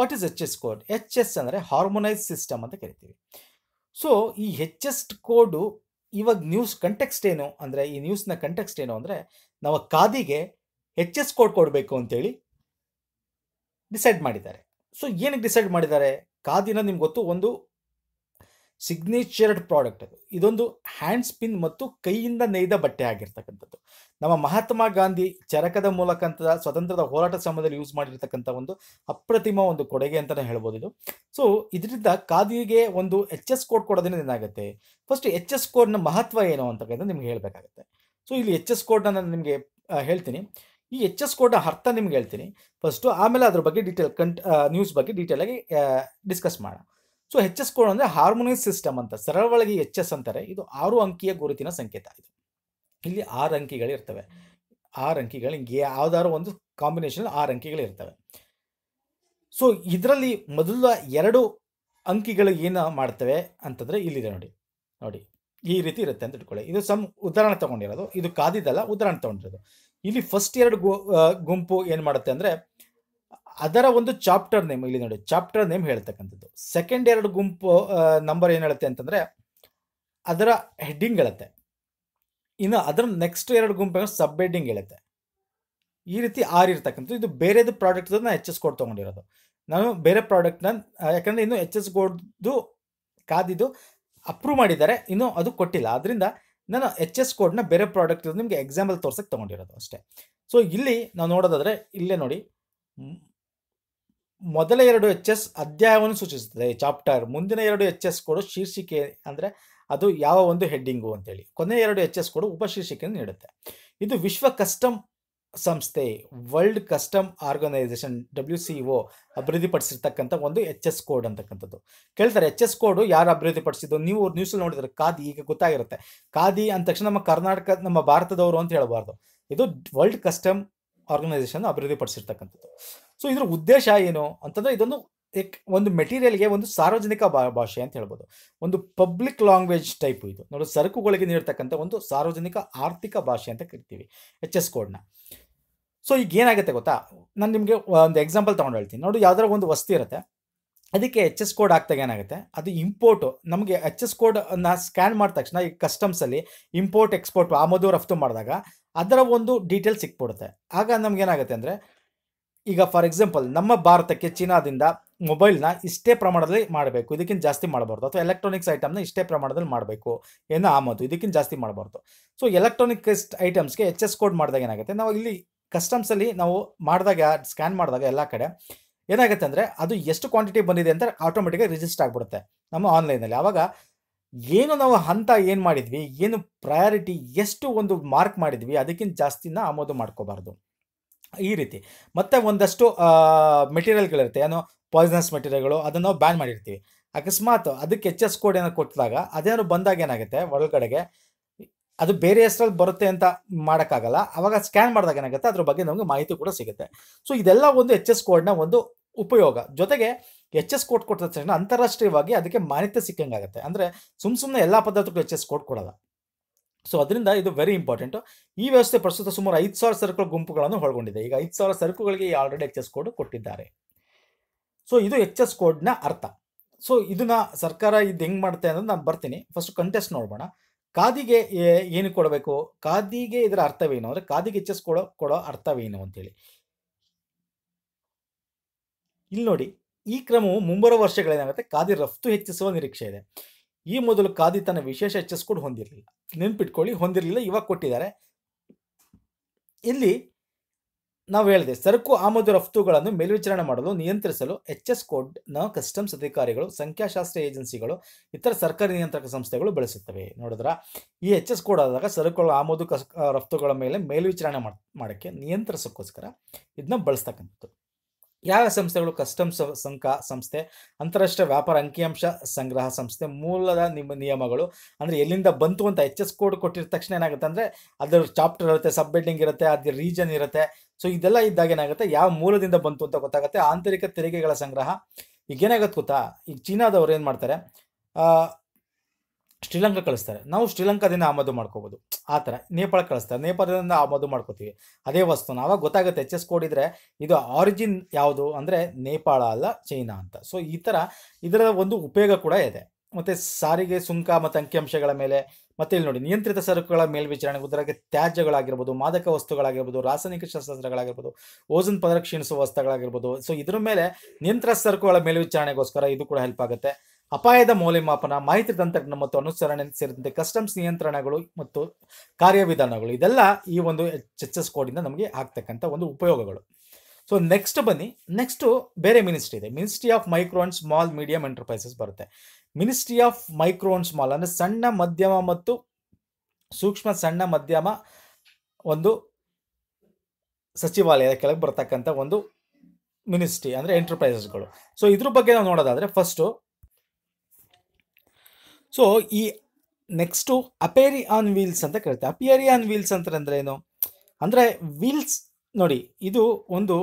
what is H S code H S ಅಂದರೆ ಹಾರ್ಮೋನೈಸ್ ಸಿಸ್ಟಮ್ ಅಂತ ಕರಿತೀವಿ ಸೊ ಈ ಎಚ್ ಎಸ್ ಕೋಡು ಇವಾಗ ನ್ಯೂಸ್ ಕಂಟೆಕ್ಸ್ಟ್ ಏನು ಅಂದರೆ ಈ ನ್ಯೂಸ್ನ ಕಂಟೆಕ್ಸ್ಟ್ ಏನು ಅಂದರೆ ನಾವು ಖಾದಿಗೆ ಎಚ್ ಎಸ್ ಕೋಡ್ ಕೊಡಬೇಕು ಅಂತೇಳಿ ಡಿಸೈಡ್ ಮಾಡಿದ್ದಾರೆ ಸೊ ಏನಕ್ಕೆ ಡಿಸೈಡ್ ಮಾಡಿದ್ದಾರೆ ಕಾದಿನ ನಿಮ್ಗೆ ಗೊತ್ತು ಒಂದು ಸಿಗ್ನೇಚರ್ಡ್ ಪ್ರಾಡಕ್ಟ್ ಅದು ಇದೊಂದು ಹ್ಯಾಂಡ್ ಸ್ಪಿನ್ ಮತ್ತು ಕೈಯಿಂದ ನೇಯ್ದ ಬಟ್ಟೆ ಆಗಿರ್ತಕ್ಕಂಥದ್ದು ನಮ್ಮ ಮಹಾತ್ಮ ಗಾಂಧಿ ಚರಕದ ಮೂಲಕ ಸ್ವತಂತ್ರದ ಹೋರಾಟ ಸಮಯದಲ್ಲಿ ಯೂಸ್ ಮಾಡಿರ್ತಕ್ಕಂಥ ಒಂದು ಅಪ್ರತಿಮ ಒಂದು ಕೊಡುಗೆ ಅಂತಲೇ ಹೇಳ್ಬೋದು ಇದು ಸೊ ಇದರಿಂದ ಖಾದಿಗೆ ಒಂದು ಎಚ್ ಎಸ್ ಕೋಡ್ ಕೊಡೋದ್ರಿಂದ ಏನಾಗುತ್ತೆ ಫಸ್ಟ್ ಎಚ್ ಎಸ್ ಕೋಡ್ನ ಮಹತ್ವ ಏನು ಅಂತಕ್ಕಂಥ ನಿಮ್ಗೆ ಹೇಳಬೇಕಾಗುತ್ತೆ ಸೊ ಇಲ್ಲಿ ಎಚ್ ಎಸ್ ಕೋಡ್ನ ನಾನು ನಿಮಗೆ ಹೇಳ್ತೀನಿ ಈ ಎಚ್ ಎಸ್ ಕೋಡ್ನ ಅರ್ಥ ನಿಮ್ಗೆ ಹೇಳ್ತೀನಿ ಫಸ್ಟು ಆಮೇಲೆ ಅದ್ರ ಬಗ್ಗೆ ಡೀಟೇಲ್ ಕಂಟ್ ನ್ಯೂಸ್ ಬಗ್ಗೆ ಆಗಿ ಡಿಸ್ಕಸ್ ಮಾಡೋಣ ಸೊ ಎಚ್ ಎಸ್ ಕೋಡ್ ಅಂದರೆ ಹಾರ್ಮೋನಿಯಸ್ ಸಿಸ್ಟಮ್ ಅಂತ ಸರಳವಾಗಿ ಎಚ್ ಎಸ್ ಅಂತಾರೆ ಇದು ಆರು ಅಂಕಿಯ ಗುರುತಿನ ಸಂಕೇತ ಇದು ಇಲ್ಲಿ ಆರು ಇರ್ತವೆ ಆರು ಅಂಕಿಗಳು ಹಿಂಗೆ ಯಾವ್ದಾದ್ರು ಒಂದು ಕಾಂಬಿನೇಷನ್ ಆರು ಇರ್ತವೆ ಸೊ ಇದರಲ್ಲಿ ಮೊದಲ ಎರಡು ಅಂಕಿಗಳು ಏನು ಮಾಡ್ತವೆ ಅಂತಂದರೆ ಇಲ್ಲಿದೆ ನೋಡಿ ನೋಡಿ ಈ ರೀತಿ ಇರುತ್ತೆ ಅಂತ ಇಟ್ಕೊಳ್ಳಿ ಇದು ಸಮ್ ಉದಾಹರಣೆ ತೊಗೊಂಡಿರೋದು ಇದು ಕಾದಿದ್ದಲ್ಲ ಉದಾಹರಣೆ ತೊಗೊಂಡಿರೋದು ಇಲ್ಲಿ ಫಸ್ಟ್ ಎರಡು ಗುಂಪು ಏನು ಮಾಡುತ್ತೆ ಅಂದರೆ ಅದರ ಒಂದು ಚಾಪ್ಟರ್ ನೇಮ್ ಇಲ್ಲಿ ನೋಡಿ ಚಾಪ್ಟರ್ ನೇಮ್ ಹೇಳ್ತಕ್ಕಂಥದ್ದು ಸೆಕೆಂಡ್ ಎರಡು ಗುಂಪು ನಂಬರ್ ಏನು ಹೇಳುತ್ತೆ ಅಂತಂದರೆ ಅದರ ಹೆಡ್ಡಿಂಗ್ ಹೇಳುತ್ತೆ ಇನ್ನು ಅದರ ನೆಕ್ಸ್ಟ್ ಎರಡು ಗುಂಪು ಸಬ್ ಹೆಡ್ಡಿಂಗ್ ಹೇಳುತ್ತೆ ಈ ರೀತಿ ಆರ್ ಇರ್ತಕ್ಕಂಥದ್ದು ಇದು ಬೇರೆದು ಪ್ರಾಡಕ್ಟ್ ಎಚ್ ಎಸ್ ಕೋಡ್ ತಗೊಂಡಿರೋದು ನಾನು ಬೇರೆ ಪ್ರಾಡಕ್ಟ್ನ ಯಾಕಂದರೆ ಇನ್ನು ಎಚ್ ಎಸ್ ಕೋಡ್ದು ಕಾದಿದ್ದು ಅಪ್ರೂವ್ ಮಾಡಿದ್ದಾರೆ ಇನ್ನೂ ಅದು ಕೊಟ್ಟಿಲ್ಲ ಆದ್ದರಿಂದ ನಾನು ಎಚ್ ಎಸ್ ಕೋಡ್ನ ಬೇರೆ ಪ್ರಾಡಕ್ಟ್ ನಿಮಗೆ ಎಕ್ಸಾಂಪಲ್ ತೋರ್ಸಕ್ಕೆ ತೊಗೊಂಡಿರೋದು ಅಷ್ಟೇ ಸೊ ಇಲ್ಲಿ ನಾವು ನೋಡೋದಾದರೆ ಇಲ್ಲೇ ನೋಡಿ ಮೊದಲ ಎರಡು ಎಚ್ ಎಸ್ ಅಧ್ಯಾಯವನ್ನು ಸೂಚಿಸುತ್ತದೆ ಚಾಪ್ಟರ್ ಮುಂದಿನ ಎರಡು ಎಚ್ ಎಸ್ ಕೋಡು ಶೀರ್ಷಿಕೆ ಅಂದರೆ ಅದು ಯಾವ ಒಂದು ಹೆಡ್ಡಿಂಗು ಅಂತೇಳಿ ಕೊನೆಯ ಎರಡು ಎಚ್ ಎಸ್ ಕೋಡು ಉಪಶೀರ್ಷಿಕೆಯನ್ನು ನೀಡುತ್ತೆ ಇದು ವಿಶ್ವ ಕಸ್ಟಮ್ ಸಂಸ್ಥೆ world custom organisation W C O ಅಭಿವೃದ್ಧಿಪಡಿಸಿರ್ತಕ್ಕಂಥ ಒಂದು ಎಚ್ ಎಸ್ ಕೋಡ್ ಅಂತಕ್ಕಂಥದ್ದು ಕೇಳ್ತಾರೆ ಎಚ್ ಎಸ್ ಕೋಡು ಯಾರು ಅಭಿವೃದ್ಧಿಪಡಿಸಿದ್ದು ನೀವು ನ್ಯೂಸಲ್ಲಿ ನೋಡಿದ್ರೆ ಖಾದಿ ಈಗ ಗೊತ್ತಾಗಿರುತ್ತೆ ಖಾದಿ ಅಂದ ತಕ್ಷಣ ನಮ್ಮ ಕರ್ನಾಟಕ ನಮ್ಮ ಭಾರತದವರು ಅಂತ ಹೇಳಬಾರ್ದು ಇದು ವರ್ಲ್ಡ್ ಕಸ್ಟಮ್ ಆರ್ಗನೈಸೇಷನ್ ಅಭಿವೃದ್ಧಿಪಡಿಸಿರ್ತಕ್ಕಂಥದ್ದು ಸೊ ಇದರ ಉದ್ದೇಶ ಏನು ಅಂತಂದರೆ ಇದೊಂದು ಒಂದು ಮೆಟೀರಿಯಲ್ಗೆ ಒಂದು ಸಾರ್ವಜನಿಕ ಭಾಷೆ ಅಂತ ಹೇಳ್ಬೋದು ಒಂದು ಪಬ್ಲಿಕ್ ಲ್ಯಾಂಗ್ವೇಜ್ ಟೈಪ್ ಇದು ನೋಡಿ ಸರಕುಗಳಿಗೆ ನೀಡ್ತಕ್ಕಂಥ ಒಂದು ಸಾರ್ವಜನಿಕ ಆರ್ಥಿಕ ಭಾಷೆ ಅಂತ ಕರಿತೀವಿ ಎಚ್ ಎಸ್ ಕೋಡ್ನ ಸೊ ಈಗ ಏನಾಗುತ್ತೆ ಗೊತ್ತಾ ನಾನು ನಿಮಗೆ ಒಂದು ಎಕ್ಸಾಂಪಲ್ ತೊಗೊಂಡು ಹೇಳ್ತೀನಿ ನೋಡಿ ಯಾವ್ದಾರ ಒಂದು ವಸ್ತು ಇರುತ್ತೆ ಅದಕ್ಕೆ ಎಚ್ ಎಸ್ ಕೋಡ್ ಆಗ್ತಾಗ ಏನಾಗುತ್ತೆ ಅದು ಇಂಪೋರ್ಟು ನಮಗೆ ಎಚ್ ಎಸ್ ಕೋಡನ್ನು ಸ್ಕ್ಯಾನ್ ಮಾಡಿದ ತಕ್ಷಣ ಈ ಕಸ್ಟಮ್ಸಲ್ಲಿ ಇಂಪೋರ್ಟ್ ಎಕ್ಸ್ಪೋರ್ಟ್ ಆಮದು ರಫ್ತು ಮಾಡಿದಾಗ ಅದರ ಒಂದು ಡೀಟೇಲ್ಸ್ ಸಿಕ್ಬಿಡುತ್ತೆ ಆಗ ಏನಾಗುತ್ತೆ ಅಂದರೆ ಈಗ ಫಾರ್ ಎಕ್ಸಾಂಪಲ್ ನಮ್ಮ ಭಾರತಕ್ಕೆ ಚೀನಾದಿಂದ ಮೊಬೈಲ್ನ ಇಷ್ಟೇ ಪ್ರಮಾಣದಲ್ಲಿ ಮಾಡಬೇಕು ಇದಕ್ಕಿಂತ ಜಾಸ್ತಿ ಮಾಡಬಾರ್ದು ಅಥವಾ ಎಲೆಕ್ಟ್ರಾನಿಕ್ಸ್ ಐಟಮ್ನ ಇಷ್ಟೇ ಪ್ರಮಾಣದಲ್ಲಿ ಮಾಡಬೇಕು ಏನೋ ಆಮದು ಇದಕ್ಕಿಂತ ಜಾಸ್ತಿ ಮಾಡಬಾರ್ದು ಸೊ ಎಲೆಕ್ಟ್ರಾನಿಕ್ಸ್ ಐಟಮ್ಸ್ಗೆ ಎಚ್ ಎಸ್ ಕೋಡ್ ಮಾಡಿದಾಗ ಏನಾಗುತ್ತೆ ನಾವು ಇಲ್ಲಿ ಕಸ್ಟಮ್ಸಲ್ಲಿ ನಾವು ಮಾಡಿದಾಗ ಸ್ಕ್ಯಾನ್ ಮಾಡಿದಾಗ ಎಲ್ಲ ಕಡೆ ಏನಾಗುತ್ತೆ ಅಂದರೆ ಅದು ಎಷ್ಟು ಕ್ವಾಂಟಿಟಿ ಬಂದಿದೆ ಅಂತ ಆಟೋಮೆಟಿಕಾಗಿ ರಿಜಿಸ್ಟರ್ ಆಗಿಬಿಡುತ್ತೆ ನಮ್ಮ ಆನ್ಲೈನಲ್ಲಿ ಆವಾಗ ಏನು ನಾವು ಹಂತ ಏನು ಮಾಡಿದ್ವಿ ಏನು ಪ್ರಯಾರಿಟಿ ಎಷ್ಟು ಒಂದು ಮಾರ್ಕ್ ಮಾಡಿದ್ವಿ ಅದಕ್ಕಿಂತ ಜಾಸ್ತಿನ ಆಮೋದು ಮಾಡ್ಕೋಬಾರ್ದು ಈ ರೀತಿ ಮತ್ತು ಒಂದಷ್ಟು ಮೆಟೀರಿಯಲ್ಗಳಿರುತ್ತೆ ಏನೋ ಪಾಯ್ಸನಸ್ ಮೆಟೀರಿಯಲ್ಗಳು ಅದನ್ನು ಬ್ಯಾನ್ ಮಾಡಿರ್ತೀವಿ ಅಕಸ್ಮಾತ್ ಅದಕ್ಕೆ ಎಚ್ ಎಸ್ ಕೋಡ್ ಏನೋ ಕೊಟ್ಟಿದಾಗ ಅದೇನೋ ಬಂದಾಗ ಏನಾಗುತ್ತೆ ಒಳಗಡೆಗೆ ಅದು ಬೇರೆ ಹೆಸರಲ್ಲಿ ಬರುತ್ತೆ ಅಂತ ಮಾಡೋಕ್ಕಾಗಲ್ಲ ಅವಾಗ ಸ್ಕ್ಯಾನ್ ಮಾಡಿದಾಗ ಏನಾಗುತ್ತೆ ಅದ್ರ ಬಗ್ಗೆ ನಮಗೆ ಮಾಹಿತಿ ಕೂಡ ಸಿಗುತ್ತೆ ಸೊ ಇದೆಲ್ಲ ಒಂದು ಎಚ್ ಎಸ್ ಕೋಡ್ನ ಒಂದು ಉಪಯೋಗ ಜೊತೆಗೆ ಎಚ್ ಎಸ್ ಕೋಡ್ ಕೊಟ್ಟ ತಕ್ಷಣ ಅಂತಾರಾಷ್ಟ್ರೀಯವಾಗಿ ಅದಕ್ಕೆ ಮಾನ್ಯತೆ ಸಿಕ್ಕಂಗಾಗುತ್ತೆ ಅಂದರೆ ಸುಮ್ ಸುಮ್ಮನೆ ಎಲ್ಲ ಪದಾರ್ಥಕ್ಕೂ ಎಚ್ ಎಸ್ ಕೋಡ್ ಕೊಡೋಲ್ಲ ಸೊ ಅದರಿಂದ ಇದು ವೆರಿ ಇಂಪಾರ್ಟೆಂಟು ಈ ವ್ಯವಸ್ಥೆ ಪ್ರಸ್ತುತ ಸುಮಾರು ಐದು ಸಾವಿರ ಸರಕುಗಳ ಗುಂಪುಗಳನ್ನು ಒಳಗೊಂಡಿದೆ ಈಗ ಐದು ಸಾವಿರ ಸರಕುಗಳಿಗೆ ಆಲ್ರೆಡಿ ಎಚ್ ಎಸ್ ಕೋಡ್ ಕೊಟ್ಟಿದ್ದಾರೆ ಸೊ ಇದು ಎಚ್ ಎಸ್ ಕೋಡ್ನ ಅರ್ಥ ಸೊ ಇದನ್ನ ಸರ್ಕಾರ ಇದು ಹೆಂಗೆ ಮಾಡುತ್ತೆ ಅನ್ನೋದು ನಾನು ಬರ್ತೀನಿ ಫಸ್ಟ್ ಕಂಟೆಸ್ಟ್ ನೋಡೋಣ ಕಾದಿಗೆ ಏನು ಕೊಡಬೇಕು ಕಾದಿಗೆ ಇದರ ಅರ್ಥವೇನು ಅಂದರೆ ಕಾದಿಗೆ ಹೆಚ್ಚಿಸ್ಕೊಡೋ ಕೊಡೋ ಅರ್ಥವೇನು ಅಂತೇಳಿ ಇಲ್ಲಿ ನೋಡಿ ಈ ಕ್ರಮವು ಮುಂಬರುವ ವರ್ಷಗಳೇನಾಗುತ್ತೆ ಖಾದಿ ರಫ್ತು ಹೆಚ್ಚಿಸುವ ನಿರೀಕ್ಷೆ ಇದೆ ಈ ಮೊದಲು ಖಾದಿ ತನ್ನ ವಿಶೇಷ ಹೆಚ್ಚಿಸ್ಕೊಂಡು ಹೊಂದಿರಲಿಲ್ಲ ನೆನ್ಪಿಟ್ಕೊಳ್ಳಿ ಹೊಂದಿರಲಿಲ್ಲ ಇವಾಗ ಕೊಟ್ಟಿದ್ದಾರೆ ಇಲ್ಲಿ ನಾವು ಹೇಳಿದೆ ಸರಕು ಆಮದು ರಫ್ತುಗಳನ್ನು ಮೇಲ್ವಿಚಾರಣೆ ಮಾಡಲು ನಿಯಂತ್ರಿಸಲು ಎಚ್ ಎಸ್ ಕೋಡ್ನ ಕಸ್ಟಮ್ಸ್ ಅಧಿಕಾರಿಗಳು ಸಂಖ್ಯಾಶಾಸ್ತ್ರ ಏಜೆನ್ಸಿಗಳು ಇತರ ಸರ್ಕಾರಿ ನಿಯಂತ್ರಕ ಸಂಸ್ಥೆಗಳು ಬಳಸುತ್ತವೆ ನೋಡಿದ್ರ ಈ ಎಚ್ ಎಸ್ ಕೋಡ್ ಆದಾಗ ಸರಕುಗಳ ಆಮದು ಕಸ್ ರಫ್ತುಗಳ ಮೇಲೆ ಮೇಲ್ವಿಚಾರಣೆ ಮಾಡೋಕ್ಕೆ ನಿಯಂತ್ರಿಸೋಕ್ಕೋಸ್ಕರ ಇದನ್ನ ಬಳಸ್ತಕ್ಕಂಥದ್ದು ಯಾವ ಸಂಸ್ಥೆಗಳು ಕಸ್ಟಮ್ಸ್ ಸಂಕ ಸಂಸ್ಥೆ ಅಂತಾರಾಷ್ಟ್ರೀಯ ವ್ಯಾಪಾರ ಅಂಕಿಅಂಶ ಸಂಗ್ರಹ ಸಂಸ್ಥೆ ಮೂಲದ ನಿಮ್ಮ ನಿಯಮಗಳು ಅಂದರೆ ಎಲ್ಲಿಂದ ಬಂತು ಅಂತ ಎಚ್ ಎಸ್ ಕೋಡ್ ಕೊಟ್ಟಿದ ತಕ್ಷಣ ಏನಾಗುತ್ತೆ ಅಂದರೆ ಅದರ ಚಾಪ್ಟರ್ ಇರುತ್ತೆ ಸಬ್ ಬಿಲ್ಡಿಂಗ್ ಇರುತ್ತೆ ಅದ್ರ ರೀಜನ್ ಇರುತ್ತೆ ಸೊ ಇದೆಲ್ಲ ಇದ್ದಾಗ ಏನಾಗುತ್ತೆ ಯಾವ ಮೂಲದಿಂದ ಬಂತು ಅಂತ ಗೊತ್ತಾಗುತ್ತೆ ಆಂತರಿಕ ತೆರಿಗೆಗಳ ಸಂಗ್ರಹ ಈಗ ಏನಾಗುತ್ತೆ ಗೊತ್ತಾ ಈಗ ಚೀನಾದವರು ಏನು ಮಾಡ್ತಾರೆ ಶ್ರೀಲಂಕಾ ಕಳಿಸ್ತಾರೆ ನಾವು ಶ್ರೀಲಂಕಾದಿಂದ ಆಮದು ಮಾಡ್ಕೋಬೋದು ಆ ಥರ ನೇಪಾಳ ಕಳಿಸ್ತಾರೆ ನೇಪಾಳದಿಂದ ಆಮದು ಮಾಡ್ಕೋತೀವಿ ಅದೇ ವಸ್ತುನ ಆವಾಗ ಗೊತ್ತಾಗುತ್ತೆ ಎಚ್ ಎಸ್ ಕೋಡ್ ಇದು ಆರಿಜಿನ್ ಯಾವುದು ಅಂದರೆ ನೇಪಾಳ ಅಲ್ಲ ಚೈನಾ ಅಂತ ಸೊ ಈ ಥರ ಇದರ ಒಂದು ಉಪಯೋಗ ಕೂಡ ಇದೆ ಮತ್ತು ಸಾರಿಗೆ ಸುಂಕ ಮತ್ತು ಅಂಕಿಅಂಶಗಳ ಮೇಲೆ ಮತ್ತೆ ಇಲ್ಲಿ ನೋಡಿ ನಿಯಂತ್ರಿತ ಸರಕುಗಳ ಮೇಲ್ವಿಚಾರಣೆ ಉದಾಹರಣೆಗೆ ತ್ಯಾಜ್ಯಗಳಾಗಿರ್ಬೋದು ಮಾದಕ ವಸ್ತುಗಳಾಗಿರ್ಬೋದು ರಾಸಾಯನಿಕ ಶಸ್ತ್ರಾಸ್ತ್ರಗಳಾಗಿರ್ಬೋದು ಓಜನ್ ಪದರ ಕ್ಷೀಣಿಸುವ ವಸ್ತುಗಳಾಗಿರ್ಬೋದು ಸೊ ಇದ್ರ ಮೇಲೆ ನಿಯಂತ್ರಿತ ಸರಕುಗಳ ಮೇಲ್ವಿಚಾರಣೆಗೋಸ್ಕರ ಇದು ಕೂಡ ಹೆಲ್ಪ್ ಆಗುತ್ತೆ ಅಪಾಯದ ಮೌಲ್ಯಮಾಪನ ಮಾಹಿತಿ ತಂತ್ರಜ್ಞಾನ ಮತ್ತು ಅನುಸರಣೆ ಸೇರಿದಂತೆ ಕಸ್ಟಮ್ಸ್ ನಿಯಂತ್ರಣಗಳು ಮತ್ತು ಕಾರ್ಯವಿಧಾನಗಳು ಇದೆಲ್ಲ ಈ ಒಂದು ಎಚ್ ಎಸ್ ಕೋಡಿಂದ ನಮಗೆ ಆಗ್ತಕ್ಕಂಥ ಒಂದು ಉಪಯೋಗಗಳು ಸೊ ನೆಕ್ಸ್ಟ್ ಬನ್ನಿ ನೆಕ್ಸ್ಟು ಬೇರೆ ಮಿನಿಸ್ಟ್ರಿ ಇದೆ ministry of micro and small medium enterprises ಬರುತ್ತೆ ministry of micro and small ಅಂದರೆ ಸಣ್ಣ ಮಧ್ಯಮ ಮತ್ತು ಸೂಕ್ಷ್ಮ ಸಣ್ಣ ಮಧ್ಯಮ ಒಂದು ಸಚಿವಾಲಯದ ಕೆಳಗೆ ಬರ್ತಕ್ಕಂಥ ಒಂದು ಮಿನಿಸ್ಟ್ರಿ ಅಂದರೆ ಎಂಟರ್ಪ್ರೈಸಸ್ಗಳು ಸೊ ಇದ್ರ ಬಗ್ಗೆ ನಾವು ನೋಡೋದಾದರೆ ಫಸ್ಟು ಸೊ ಈ ನೆಕ್ಸ್ಟು ಅಪೇರಿ ಆನ್ ವೀಲ್ಸ್ ಅಂತ ಕರಿತಾರೆ ಅಪಿಯರಿ ಆನ್ ವೀಲ್ಸ್ ಅಂತಂದ್ರೆ ಏನು ಅಂದರೆ ವೀಲ್ಸ್ ನೋಡಿ ಇದು ಒಂದು